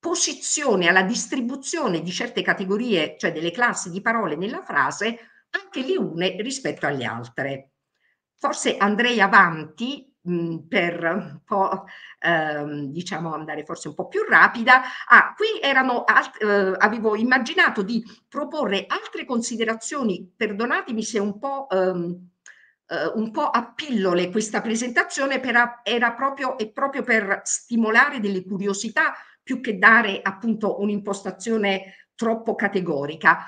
posizione, alla distribuzione di certe categorie, cioè delle classi di parole nella frase, anche le une rispetto alle altre. Forse andrei avanti mh, per un po', ehm, diciamo, andare forse un po' più rapida. Ah, qui erano, alt- eh, avevo immaginato di proporre altre considerazioni, perdonatemi se un po'... Ehm, Uh, un po' a pillole questa presentazione per, era proprio, proprio, per stimolare delle curiosità più che dare appunto un'impostazione troppo categorica,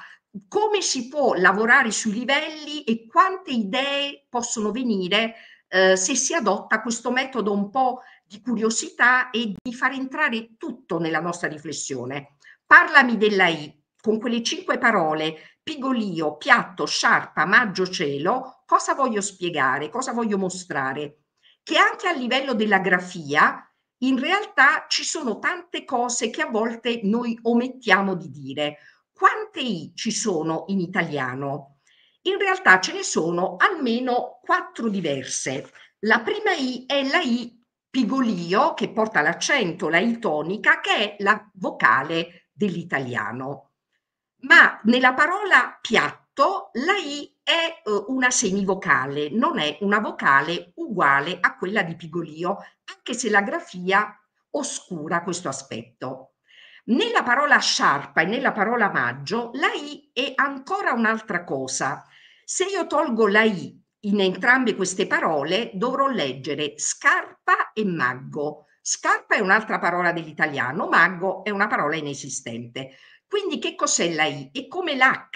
come si può lavorare sui livelli e quante idee possono venire eh, se si adotta questo metodo un po' di curiosità e di far entrare tutto nella nostra riflessione. Parlami della I, con quelle cinque parole, pigolio, piatto, sciarpa, maggio, cielo, cosa voglio spiegare, cosa voglio mostrare? Che anche a livello della grafia in realtà ci sono tante cose che a volte noi omettiamo di dire. Quante I ci sono in italiano? In realtà ce ne sono almeno quattro diverse. La prima I è la I pigolio, che porta l'accento, la I tonica, che è la vocale dell'italiano. Ma nella parola piatta, fatto la I è eh, una semivocale, non è una vocale uguale a quella di Pigolio, anche se la grafia oscura questo aspetto. Nella parola sciarpa e nella parola maggio la I è ancora un'altra cosa. Se io tolgo la I in entrambe queste parole dovrò leggere scarpa e maggo. Scarpa è un'altra parola dell'italiano, maggo è una parola inesistente. Quindi che cos'è la I? È come l'H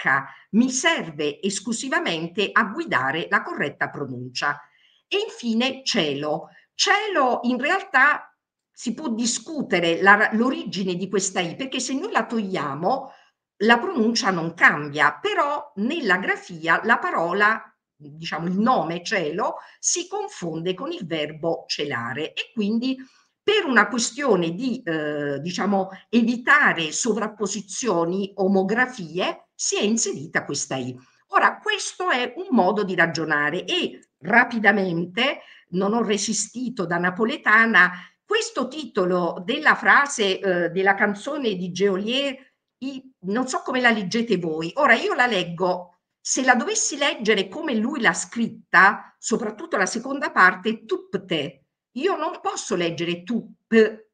mi serve esclusivamente a guidare la corretta pronuncia. E infine cielo. Cielo in realtà si può discutere la, l'origine di questa I perché se noi la togliamo la pronuncia non cambia, però nella grafia la parola, diciamo il nome cielo, si confonde con il verbo celare e quindi per una questione di eh, diciamo, evitare sovrapposizioni, omografie, si è inserita questa I. Ora, questo è un modo di ragionare e rapidamente, non ho resistito da napoletana, questo titolo della frase eh, della canzone di Geolier, I, non so come la leggete voi, ora io la leggo se la dovessi leggere come lui l'ha scritta, soprattutto la seconda parte, tupte, io non posso leggere tup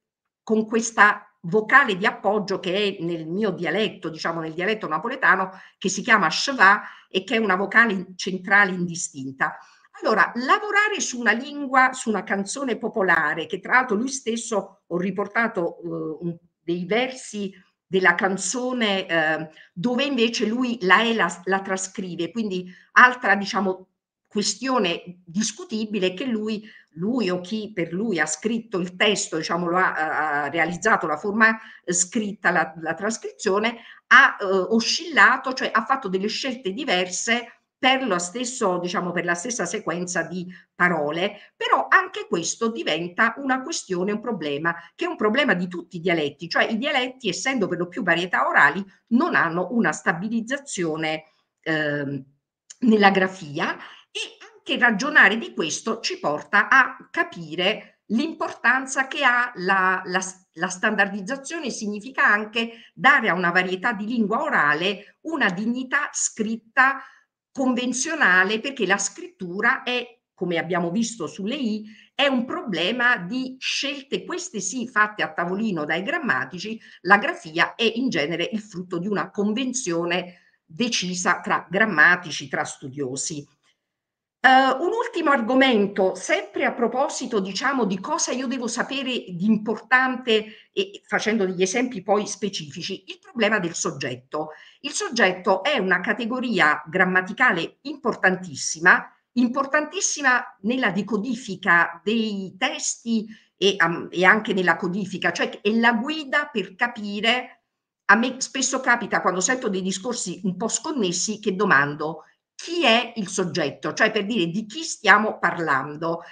con questa vocale di appoggio che è nel mio dialetto, diciamo nel dialetto napoletano, che si chiama shva e che è una vocale centrale indistinta. Allora, lavorare su una lingua, su una canzone popolare, che tra l'altro lui stesso ho riportato eh, dei versi della canzone eh, dove invece lui la la, la trascrive, quindi altra diciamo questione discutibile che lui, lui, o chi per lui ha scritto il testo, diciamo, lo ha, ha realizzato la forma eh, scritta, la, la trascrizione, ha eh, oscillato, cioè ha fatto delle scelte diverse per, lo stesso, diciamo, per la stessa sequenza di parole, però anche questo diventa una questione, un problema, che è un problema di tutti i dialetti, cioè i dialetti, essendo per lo più varietà orali, non hanno una stabilizzazione eh, nella grafia e anche ragionare di questo ci porta a capire l'importanza che ha la, la, la standardizzazione, significa anche dare a una varietà di lingua orale una dignità scritta convenzionale, perché la scrittura è come abbiamo visto sulle I, è un problema di scelte, queste sì, fatte a tavolino dai grammatici, la grafia è in genere il frutto di una convenzione decisa tra grammatici, tra studiosi. Uh, un ultimo argomento, sempre a proposito diciamo, di cosa io devo sapere di importante e facendo degli esempi poi specifici, il problema del soggetto. Il soggetto è una categoria grammaticale importantissima, importantissima nella decodifica dei testi e, um, e anche nella codifica, cioè è la guida per capire, a me spesso capita quando sento dei discorsi un po' sconnessi che domando chi è il soggetto, cioè per dire di chi stiamo parlando.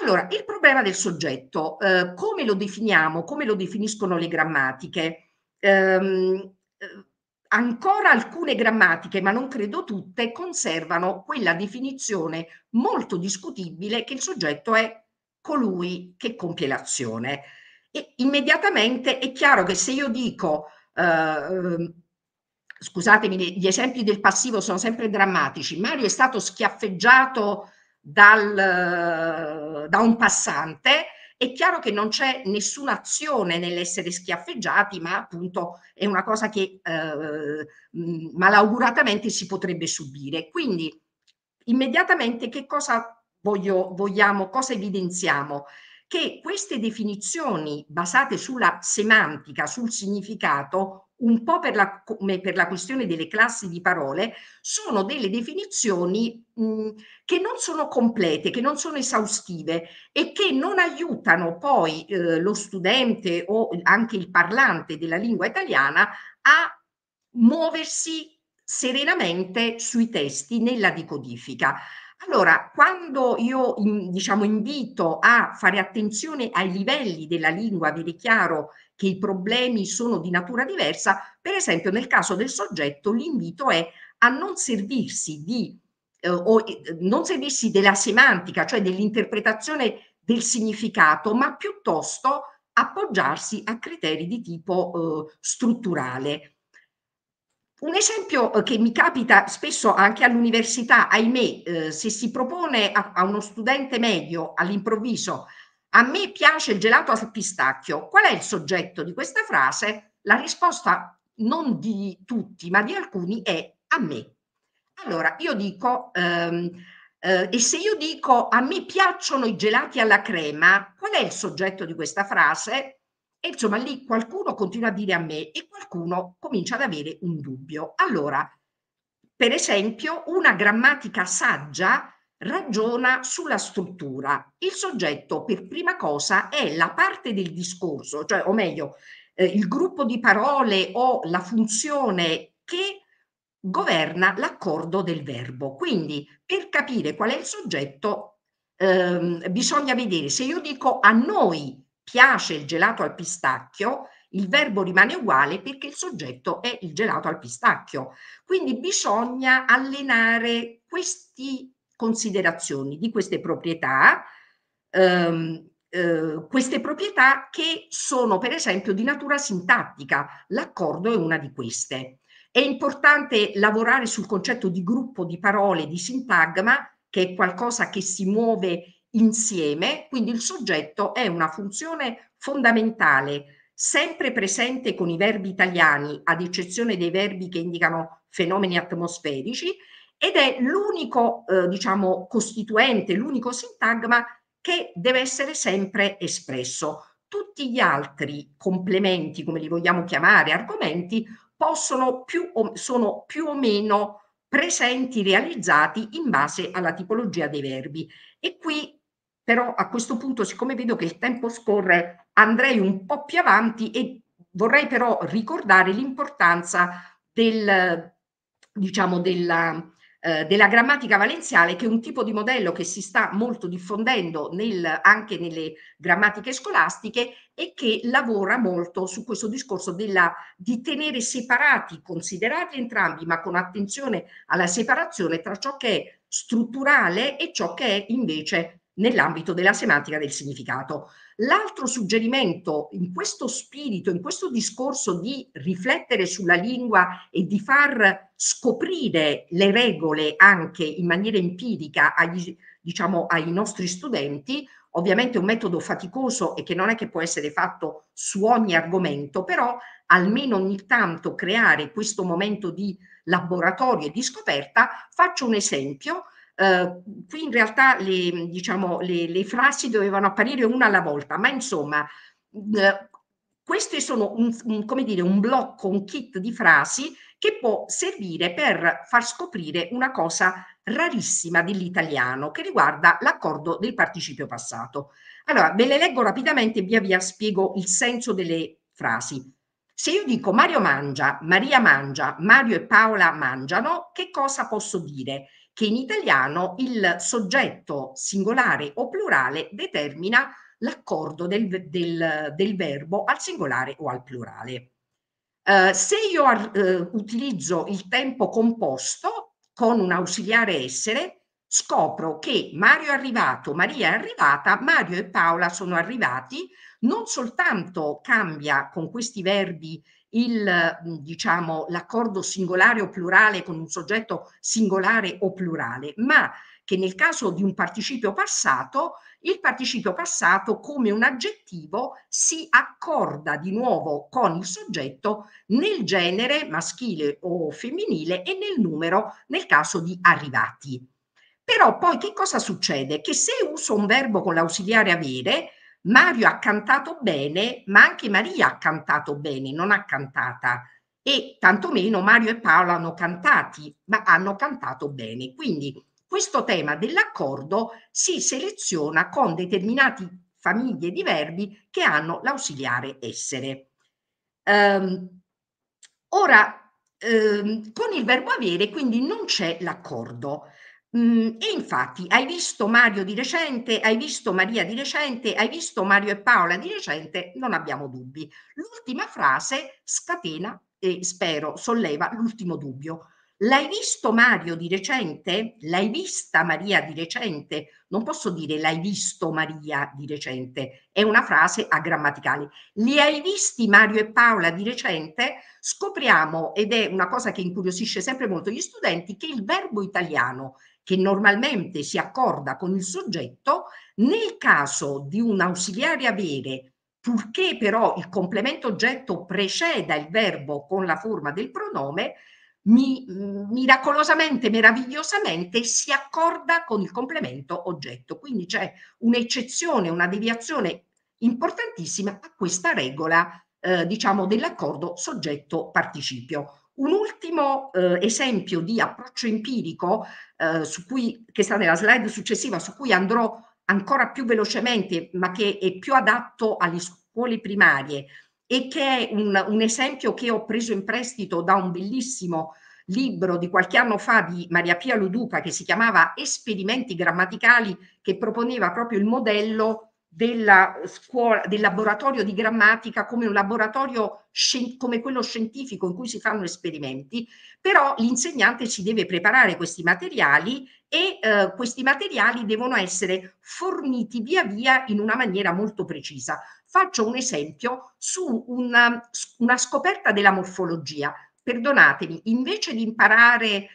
Allora, il problema del soggetto, eh, come lo definiamo, come lo definiscono le grammatiche? Ehm, eh, ancora alcune grammatiche, ma non credo tutte, conservano quella definizione molto discutibile che il soggetto è colui che compie l'azione. E immediatamente è chiaro che se io dico eh, ehm, scusatemi, gli esempi del passivo sono sempre drammatici. Mario è stato schiaffeggiato dal, eh, da un passante. È chiaro che non c'è nessuna azione nell'essere schiaffeggiati, ma appunto è una cosa che eh, mm, malauguratamente si potrebbe subire. Quindi immediatamente che cosa voglio, vogliamo, cosa evidenziamo? Che queste definizioni basate sulla semantica, sul significato, un po' per la, come per la questione delle classi di parole, sono delle definizioni mh, mhmm, che non sono complete, che non sono esaustive e che non aiutano poi eh, lo studente o anche il parlante della lingua italiana a muoversi serenamente sui testi nella decodifica. Allora, quando io diciamo, invito a fare attenzione ai livelli della lingua, vede chiaro, che i problemi sono di natura diversa, per esempio nel caso del soggetto l'invito è a non servirsi di eh, o eh, non servirsi della semantica, cioè dell'interpretazione del significato, ma piuttosto appoggiarsi a criteri di tipo eh, strutturale. Un esempio eh, che mi capita spesso anche all'università, ahimè, eh, se si propone a, a uno studente medio all'improvviso a me piace il gelato al pistacchio. Qual è il soggetto di questa frase? La risposta non di tutti, ma di alcuni è a me. Allora, io dico, ehm, eh, e se io dico a me piacciono i gelati alla crema, qual è il soggetto di questa frase? E insomma lì qualcuno continua a dire a me e qualcuno comincia ad avere un dubbio. Allora, per esempio, una grammatica saggia ragiona sulla struttura. Il soggetto per prima cosa è la parte del discorso, cioè o meglio eh, il gruppo di parole o la funzione che governa l'accordo del verbo. Quindi per capire qual è il soggetto ehm, bisogna vedere se io dico a noi piace il gelato al pistacchio, il verbo rimane uguale perché il soggetto è il gelato al pistacchio. Quindi bisogna allenare questi considerazioni di queste proprietà, ehm, eh, queste proprietà che sono per esempio di natura sintattica, l'accordo è una di queste. È importante lavorare sul concetto di gruppo di parole, di sintagma, che è qualcosa che si muove insieme, quindi il soggetto è una funzione fondamentale sempre presente con i verbi italiani, ad eccezione dei verbi che indicano fenomeni atmosferici, ed è l'unico, eh, diciamo, costituente, l'unico sintagma che deve essere sempre espresso. Tutti gli altri complementi, come li vogliamo chiamare, argomenti, possono più o, sono più o meno presenti, realizzati in base alla tipologia dei verbi. E qui però a questo punto, siccome vedo che il tempo scorre, andrei un po' più avanti e vorrei però ricordare l'importanza del, diciamo, della, eh, della grammatica valenziale, che è un tipo di modello che si sta molto diffondendo nel, anche nelle grammatiche scolastiche e che lavora molto su questo discorso della, di tenere separati, considerati entrambi, ma con attenzione alla separazione tra ciò che è strutturale e ciò che è invece nell'ambito della semantica del significato. L'altro suggerimento in questo spirito, in questo discorso di riflettere sulla lingua e di far scoprire le regole anche in maniera empirica agli, diciamo, ai nostri studenti, ovviamente un metodo faticoso e che non è che può essere fatto su ogni argomento, però almeno ogni tanto creare questo momento di laboratorio e di scoperta. Faccio un esempio, Ehm, qui in realtà le, diciamo, le, le, frasi dovevano apparire una alla volta, ma insomma, eh, questi sono un, un, come dire, un blocco, un kit di frasi che può servire per far scoprire una cosa rarissima dell'italiano che riguarda l'accordo del participio passato. Allora, ve le leggo rapidamente e via via spiego il senso delle frasi. Se io dico Mario mangia, Maria mangia, Mario e Paola mangiano, che cosa posso dire? che in italiano il soggetto singolare o plurale determina l'accordo del, del, del verbo al singolare o al plurale. Eh, se io eh, utilizzo il tempo composto con un ausiliare essere, scopro che Mario è arrivato, Maria è arrivata, Mario e Paola sono arrivati, non soltanto cambia con questi verbi il, diciamo, l'accordo singolare o plurale con un soggetto singolare o plurale, ma che nel caso di un participio passato, il participio passato come un aggettivo si accorda di nuovo con il soggetto nel genere maschile o femminile e nel numero nel caso di arrivati. Però poi che cosa succede? Che se uso un verbo con l'ausiliare avere, Mario ha cantato bene, ma anche Maria ha cantato bene, non ha cantata. E tantomeno Mario e Paolo hanno cantati, ma hanno cantato bene. Quindi questo tema dell'accordo si seleziona con determinate famiglie di verbi che hanno l'ausiliare essere. Um, ora, um, con il verbo avere quindi non c'è l'accordo. Mm, e infatti hai visto Mario di recente, hai visto Maria di recente, hai visto Mario e Paola di recente, non abbiamo dubbi. L'ultima frase scatena e spero solleva l'ultimo dubbio. L'hai visto Mario di recente? L'hai vista Maria di recente? Non posso dire l'hai visto Maria di recente, è una frase a grammaticali. Li hai visti Mario e Paola di recente? Scopriamo, ed è una cosa che incuriosisce sempre molto gli studenti, che il verbo italiano che normalmente si accorda con il soggetto, nel caso di un ausiliare avere, purché però il complemento oggetto preceda il verbo con la forma del pronome, mi, mm, miracolosamente, meravigliosamente si accorda con il complemento oggetto. Quindi c'è un'eccezione, una deviazione importantissima a questa regola, eh, diciamo, dell'accordo soggetto-participio. Un ultimo eh, esempio di approccio empirico eh, cui, che sta nella slide successiva, su cui andrò ancora più velocemente, ma che è più adatto alle scuole primarie e che è un, un esempio che ho preso in prestito da un bellissimo libro di qualche anno fa di Maria Pia Luduca che si chiamava Esperimenti grammaticali che proponeva proprio il modello della scuola, del laboratorio di grammatica come un laboratorio come quello scientifico in cui si fanno esperimenti, però l'insegnante si deve preparare questi materiali e eh, questi materiali devono essere forniti via via in una maniera molto precisa. Faccio un esempio su una, una scoperta della morfologia. Perdonatemi, invece di imparare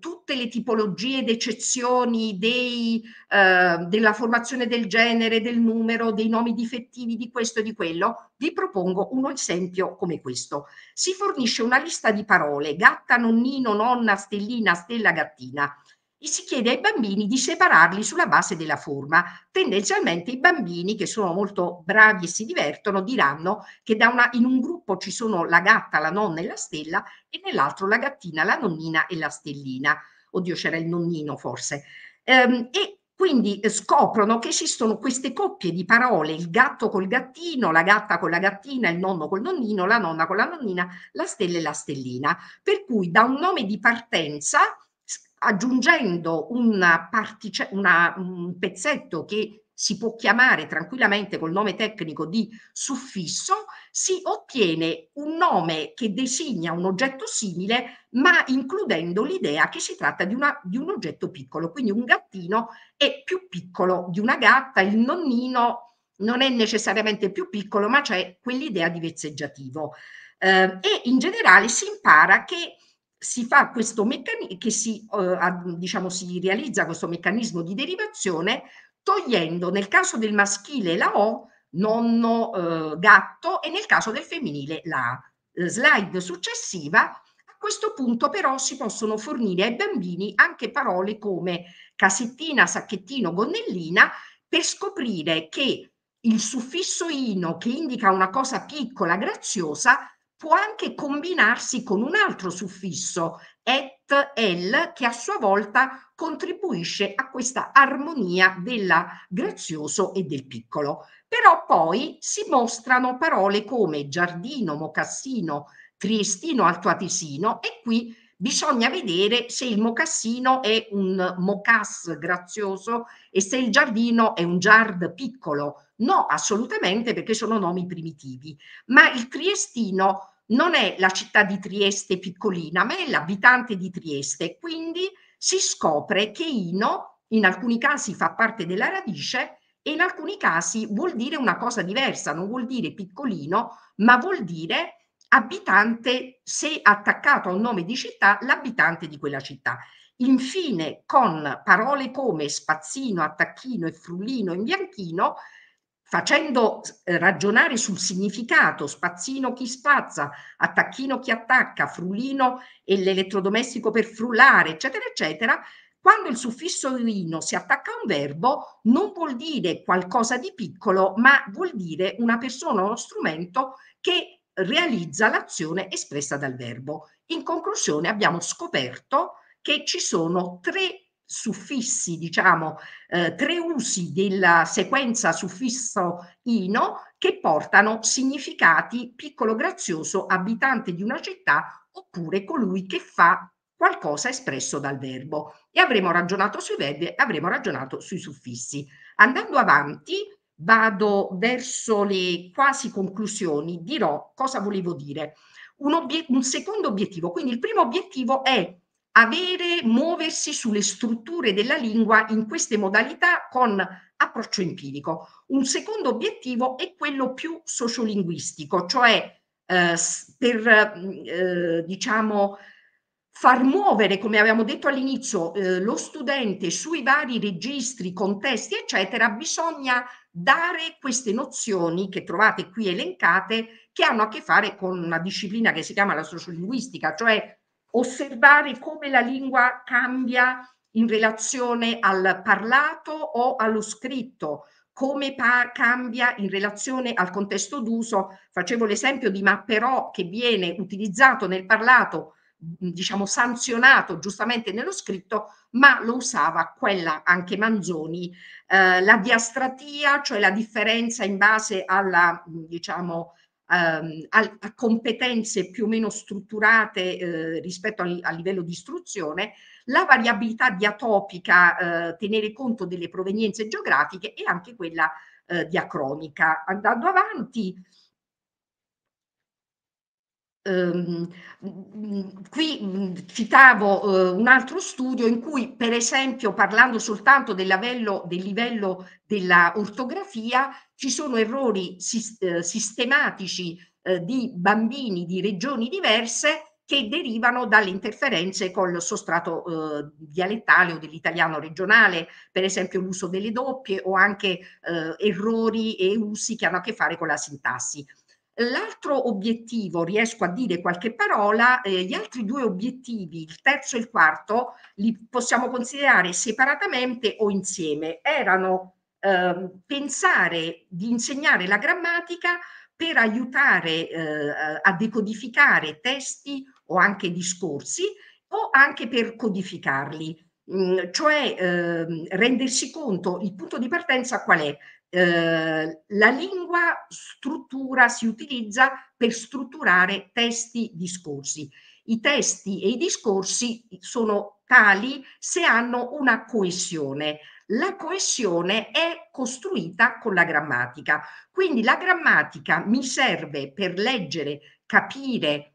tutte le tipologie ed eccezioni dei, eh, della formazione del genere, del numero, dei nomi difettivi di questo e di quello, vi propongo un esempio come questo. Si fornisce una lista di parole, gatta, nonnino, nonna, stellina, stella, gattina e si chiede ai bambini di separarli sulla base della forma. Tendenzialmente i bambini che sono molto bravi e si divertono diranno che una, in un gruppo ci sono la gatta, la nonna e la stella e nell'altro la gattina, la nonnina e la stellina. Oddio c'era il nonnino forse. Ehm, e quindi eh, scoprono che esistono queste coppie di parole, il gatto col gattino, la gatta con la gattina, il nonno col nonnino, la nonna con la nonnina, la stella e la stellina. Per cui da un nome di partenza aggiungendo una partice- una, un pezzetto che si può chiamare tranquillamente col nome tecnico di suffisso, si ottiene un nome che designa un oggetto simile, ma includendo l'idea che si tratta di, una, di un oggetto piccolo, quindi un gattino è più piccolo di una gatta, il nonnino non è necessariamente più piccolo, ma c'è quell'idea di vezzeggiativo. Eh, e in generale si impara che si fa questo meccanismo, che si, eh, diciamo, si realizza questo meccanismo di derivazione togliendo nel caso del maschile la O, nonno eh, gatto e nel caso del femminile la A. Eh, slide successiva, a questo punto però si possono fornire ai bambini anche parole come casettina, sacchettino, gonnellina per scoprire che il suffisso ino che indica una cosa piccola, graziosa, può anche combinarsi con un altro suffisso, et, el, che a sua volta contribuisce a questa armonia del grazioso e del piccolo. Però poi si mostrano parole come giardino, mocassino, triestino, altoatesino e qui bisogna vedere se il mocassino è un mocass grazioso e se il giardino è un giard piccolo. No, assolutamente perché sono nomi primitivi, ma il triestino non è la città di Trieste piccolina, ma è l'abitante di Trieste, quindi si scopre che Ino in alcuni casi fa parte della radice e in alcuni casi vuol dire una cosa diversa, non vuol dire piccolino, ma vuol dire abitante se attaccato a un nome di città l'abitante di quella città. Infine, con parole come spazzino, attacchino e frullino in bianchino, facendo eh, ragionare sul significato, spazzino chi spazza, attacchino chi attacca, frullino e l'elettrodomestico per frullare, eccetera, eccetera, quando il suffisso ino si attacca a un verbo non vuol dire qualcosa di piccolo, ma vuol dire una persona o uno strumento che realizza l'azione espressa dal verbo. In conclusione abbiamo scoperto che ci sono tre suffissi, diciamo, eh, tre usi della sequenza suffisso ino che portano significati piccolo grazioso, abitante di una città oppure colui che fa qualcosa espresso dal verbo. E avremo ragionato sui verbi, avremo ragionato sui suffissi. Andando avanti, vado verso le quasi conclusioni, dirò cosa volevo dire. Un, obiet- un secondo obiettivo, quindi il primo obiettivo è avere, muoversi sulle strutture della lingua in queste modalità con approccio empirico. Un secondo obiettivo è quello più sociolinguistico, cioè eh, per eh, diciamo far muovere, come avevamo detto all'inizio, eh, lo studente sui vari registri, contesti, eccetera, bisogna dare queste nozioni che trovate qui elencate che hanno a che fare con una disciplina che si chiama la sociolinguistica, cioè osservare come la lingua cambia in relazione al parlato o allo scritto, come pa- cambia in relazione al contesto d'uso. Facevo l'esempio di ma però che viene utilizzato nel parlato diciamo sanzionato giustamente nello scritto, ma lo usava quella anche Manzoni, eh, la diastratia, cioè la differenza in base alla, diciamo, ehm, a, competenze più o meno strutturate eh, rispetto al, a livello di istruzione, la variabilità diatopica, eh, tenere conto delle provenienze geografiche e anche quella eh, diacronica. Andando avanti, Ehm, qui citavo eh, un altro studio in cui, per esempio, parlando soltanto del livello, del livello della ortografia, ci sono errori eh, sistematici eh, di bambini di regioni diverse che derivano dalle interferenze col sostrato dialettale o dell'italiano regionale, per esempio l'uso delle doppie o anche errori e usi che hanno a che fare con la sintassi. L'altro obiettivo, riesco a dire qualche parola, eh, gli altri due obiettivi, il terzo e il quarto, li possiamo considerare separatamente o insieme. Erano eh, pensare di insegnare la grammatica per aiutare eh, a decodificare testi o anche discorsi o anche per codificarli, mm, cioè ehm, rendersi conto il punto di partenza qual è? eh, la lingua struttura, si utilizza per strutturare testi, discorsi. I testi e i discorsi sono tali se hanno una coesione. La coesione è costruita con la grammatica, quindi la grammatica mi serve per leggere, capire,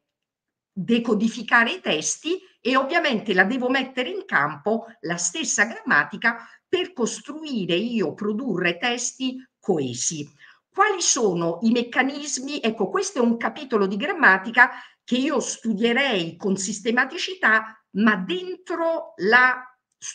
decodificare i testi e ovviamente la devo mettere in campo la stessa grammatica per costruire io, produrre testi coesi. Quali sono i meccanismi? Ecco, questo è un capitolo di grammatica che io studierei con sistematicità, ma dentro la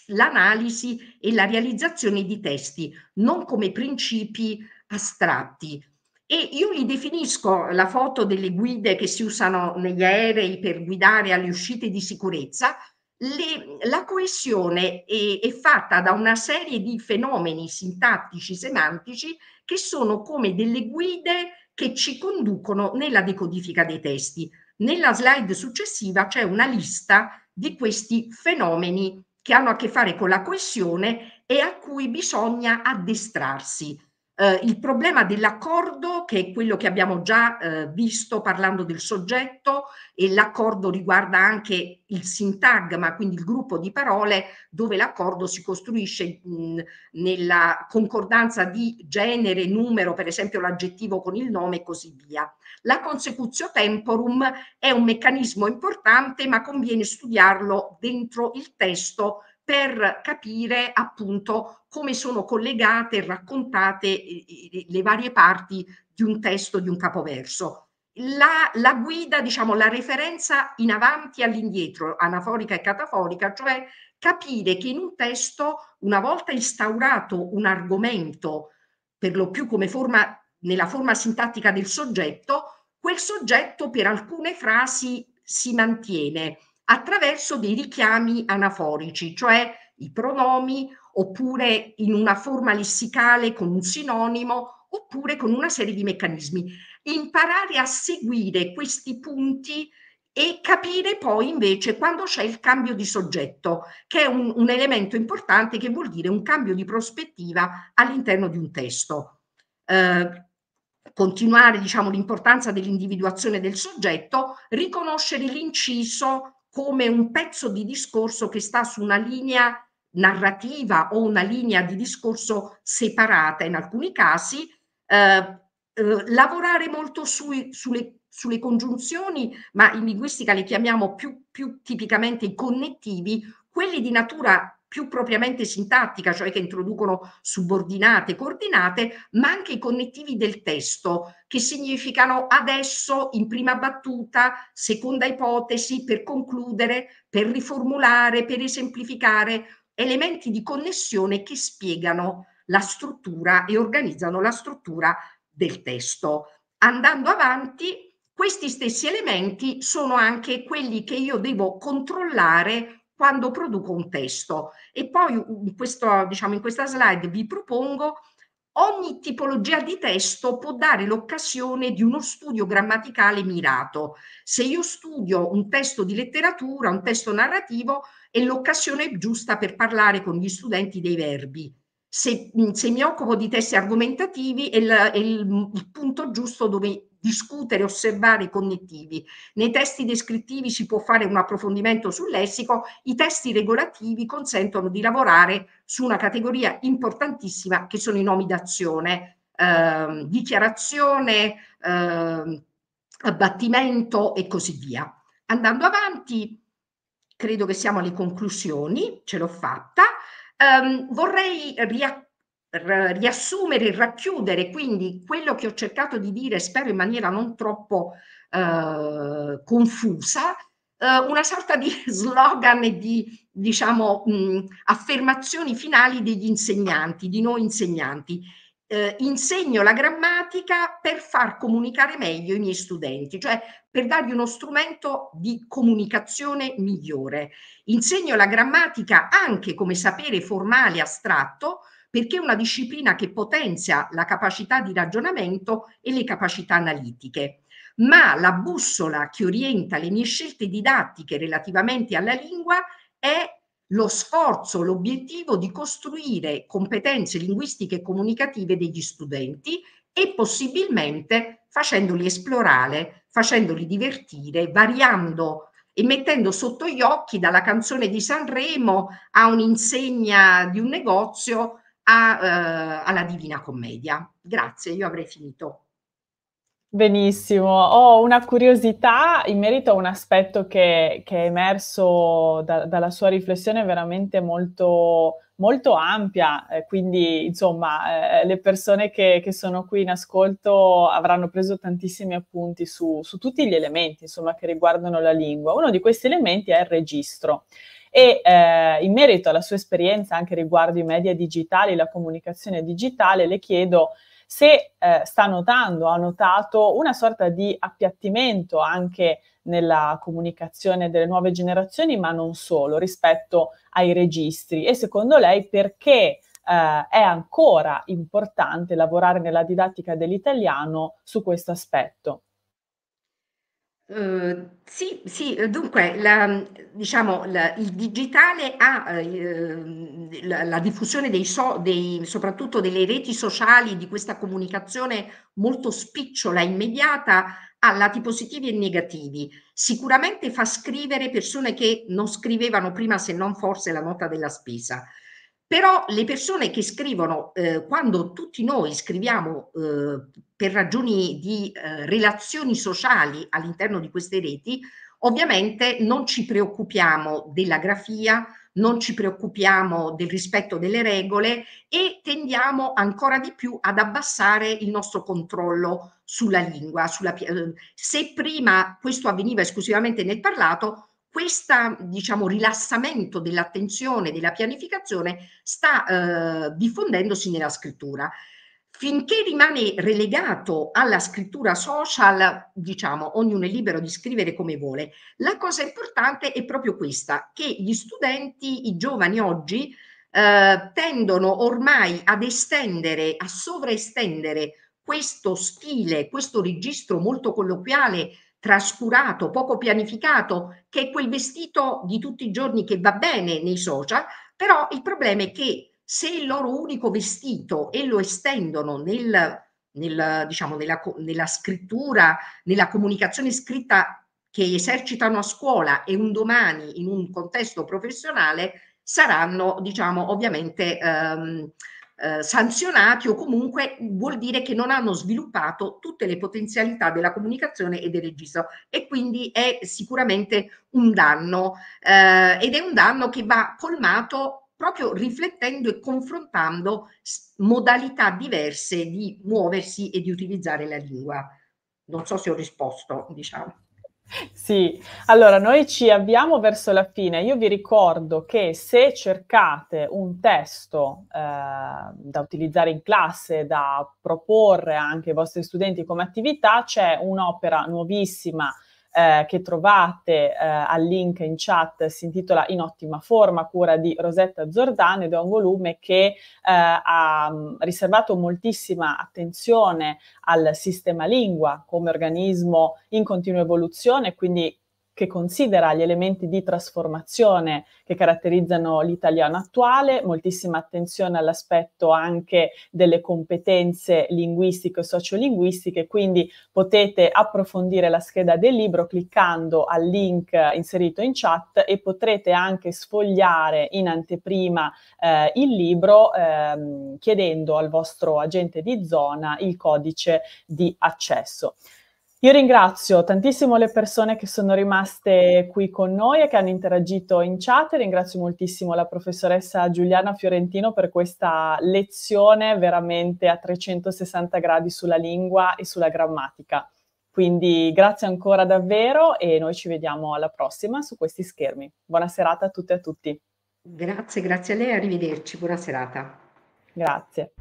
l'analisi e la realizzazione di testi, non come principi astratti. E io li definisco la foto delle guide che si usano negli aerei per guidare alle uscite di sicurezza, le, la coesione è, è, fatta da una serie di fenomeni sintattici, semantici, che sono come delle guide che ci conducono nella decodifica dei testi. Nella slide successiva c'è una lista di questi fenomeni che hanno a che fare con la coesione e a cui bisogna addestrarsi eh, il problema dell'accordo, che è quello che abbiamo già eh, visto parlando del soggetto, e l'accordo riguarda anche il sintagma, quindi il gruppo di parole dove l'accordo si costruisce mh, nella concordanza di genere, numero, per esempio l'aggettivo con il nome e così via. La consecutio temporum è un meccanismo importante, ma conviene studiarlo dentro il testo per capire appunto come sono collegate e raccontate le varie parti di un testo, di un capoverso. La, la guida, diciamo, la referenza in avanti e all'indietro, anaforica e cataforica, cioè capire che in un testo, una volta instaurato un argomento, per lo più come forma, nella forma sintattica del soggetto, quel soggetto per alcune frasi si mantiene, attraverso dei richiami anaforici, cioè i pronomi oppure in una forma lessicale con un sinonimo oppure con una serie di meccanismi. Imparare a seguire questi punti e capire poi invece quando c'è il cambio di soggetto, che è un, un elemento importante che vuol dire un cambio di prospettiva all'interno di un testo. Eh, continuare diciamo, l'importanza dell'individuazione del soggetto, riconoscere l'inciso come un pezzo di discorso che sta su una linea narrativa o una linea di discorso separata in alcuni casi, eh, eh, lavorare molto sui, sulle, sulle, congiunzioni, ma in linguistica le chiamiamo più, più tipicamente i connettivi, quelli di natura più propriamente sintattica, cioè che introducono subordinate, coordinate, ma anche i connettivi del testo, che significano adesso, in prima battuta, seconda ipotesi, per concludere, per riformulare, per esemplificare, elementi di connessione che spiegano la struttura e organizzano la struttura del testo. Andando avanti, questi stessi elementi sono anche quelli che io devo controllare quando produco un testo. E poi in, questo, diciamo, in questa slide vi propongo ogni tipologia di testo può dare l'occasione di uno studio grammaticale mirato. Se io studio un testo di letteratura, un testo narrativo, è l'occasione giusta per parlare con gli studenti dei verbi. Se, se mi occupo di testi argomentativi, è, il, è il, il punto giusto dove discutere, osservare i connettivi. Nei testi descrittivi si può fare un approfondimento sul lessico, i testi regolativi consentono di lavorare su una categoria importantissima che sono i nomi d'azione, eh, dichiarazione, eh, abbattimento e così via. Andando avanti, credo che siamo alle conclusioni, ce l'ho fatta. Um, vorrei riaccendere riassumere e racchiudere quindi quello che ho cercato di dire, spero in maniera non troppo eh, confusa, eh, una sorta di (laughs) slogan e di diciamo, mh, affermazioni finali degli insegnanti, di noi insegnanti. Eh, insegno la grammatica per far comunicare meglio i miei studenti, cioè per dargli uno strumento di comunicazione migliore. Insegno la grammatica anche come sapere formale astratto, perché è una disciplina che potenzia la capacità di ragionamento e le capacità analitiche. Ma la bussola che orienta le mie scelte didattiche relativamente alla lingua è lo sforzo, l'obiettivo di costruire competenze linguistiche e comunicative degli studenti e possibilmente facendoli esplorare, facendoli divertire, variando e mettendo sotto gli occhi dalla canzone di Sanremo a un'insegna di un negozio a, eh, alla Divina Commedia. Grazie, io avrei finito. Benissimo, ho una curiosità in merito a un aspetto che, che è emerso da, dalla sua riflessione veramente molto, molto ampia, eh, quindi insomma eh, le persone che, che, sono qui in ascolto avranno preso tantissimi appunti su, su tutti gli elementi insomma, che riguardano la lingua. Uno di questi elementi è il registro e eh, in merito alla sua esperienza anche riguardo i media digitali, la comunicazione digitale, le chiedo se eh, sta notando, ha notato una sorta di appiattimento anche nella comunicazione delle nuove generazioni, ma non solo, rispetto ai registri e secondo lei perché eh, è ancora importante lavorare nella didattica dell'italiano su questo aspetto. Ehm, sì, sì, dunque, la, diciamo, la, il digitale ha eh, la, la, diffusione dei so, dei, soprattutto delle reti sociali, di questa comunicazione molto spicciola, immediata, ha lati positivi e negativi. Sicuramente fa scrivere persone che non scrivevano prima se non forse la nota della spesa. Però le persone che scrivono, eh, quando tutti noi scriviamo eh, per ragioni di eh, relazioni sociali all'interno di queste reti, ovviamente non ci preoccupiamo della grafia, non ci preoccupiamo del rispetto delle regole e tendiamo ancora di più ad abbassare il nostro controllo sulla lingua. Sulla, eh, se prima questo avveniva esclusivamente nel parlato, questo diciamo, rilassamento dell'attenzione, della pianificazione sta eh, diffondendosi nella scrittura. Finché rimane relegato alla scrittura social, diciamo, ognuno è libero di scrivere come vuole. La cosa importante è proprio questa, che gli studenti, i giovani oggi, eh, tendono ormai ad estendere, a sovraestendere questo stile, questo registro molto colloquiale, trascurato, poco pianificato, che è quel vestito di tutti i giorni che va bene nei social, però il problema è che se il loro unico vestito e lo estendono nel, nel, diciamo, nella, nella scrittura, nella comunicazione scritta che esercitano a scuola e un domani in un contesto professionale, saranno diciamo ovviamente ehm, eh, sanzionati o comunque vuol dire che non hanno sviluppato tutte le potenzialità della comunicazione e del registro e quindi è sicuramente un danno eh, ed è un danno che va colmato proprio riflettendo e confrontando modalità diverse di muoversi e di utilizzare la lingua. Non so se ho risposto, diciamo. Sì, allora noi ci avviamo verso la fine. Io vi ricordo che se cercate un testo eh, da utilizzare in classe, da proporre anche ai vostri studenti come attività, c'è un'opera nuovissima eh, che trovate eh, al link in chat si intitola In ottima forma, cura di Rosetta Zordano ed è un volume che eh, ha mm, riservato moltissima attenzione al sistema lingua come organismo in continua evoluzione, quindi che considera gli elementi di trasformazione che caratterizzano l'italiano attuale, moltissima attenzione all'aspetto anche delle competenze linguistiche e sociolinguistiche, quindi potete approfondire la scheda del libro cliccando al link eh, inserito in chat e potrete anche sfogliare in anteprima eh, il libro ehm, chiedendo al vostro agente di zona il codice di accesso. Io ringrazio tantissimo le persone che sono rimaste qui con noi e che hanno interagito in chat. Ringrazio moltissimo la professoressa Giuliana Fiorentino per questa lezione veramente a 360 gradi sulla lingua e sulla grammatica. Quindi grazie ancora davvero e noi ci vediamo alla prossima su questi schermi. Buona serata a tutte e a tutti. Grazie, grazie a lei, arrivederci, buona serata. Grazie.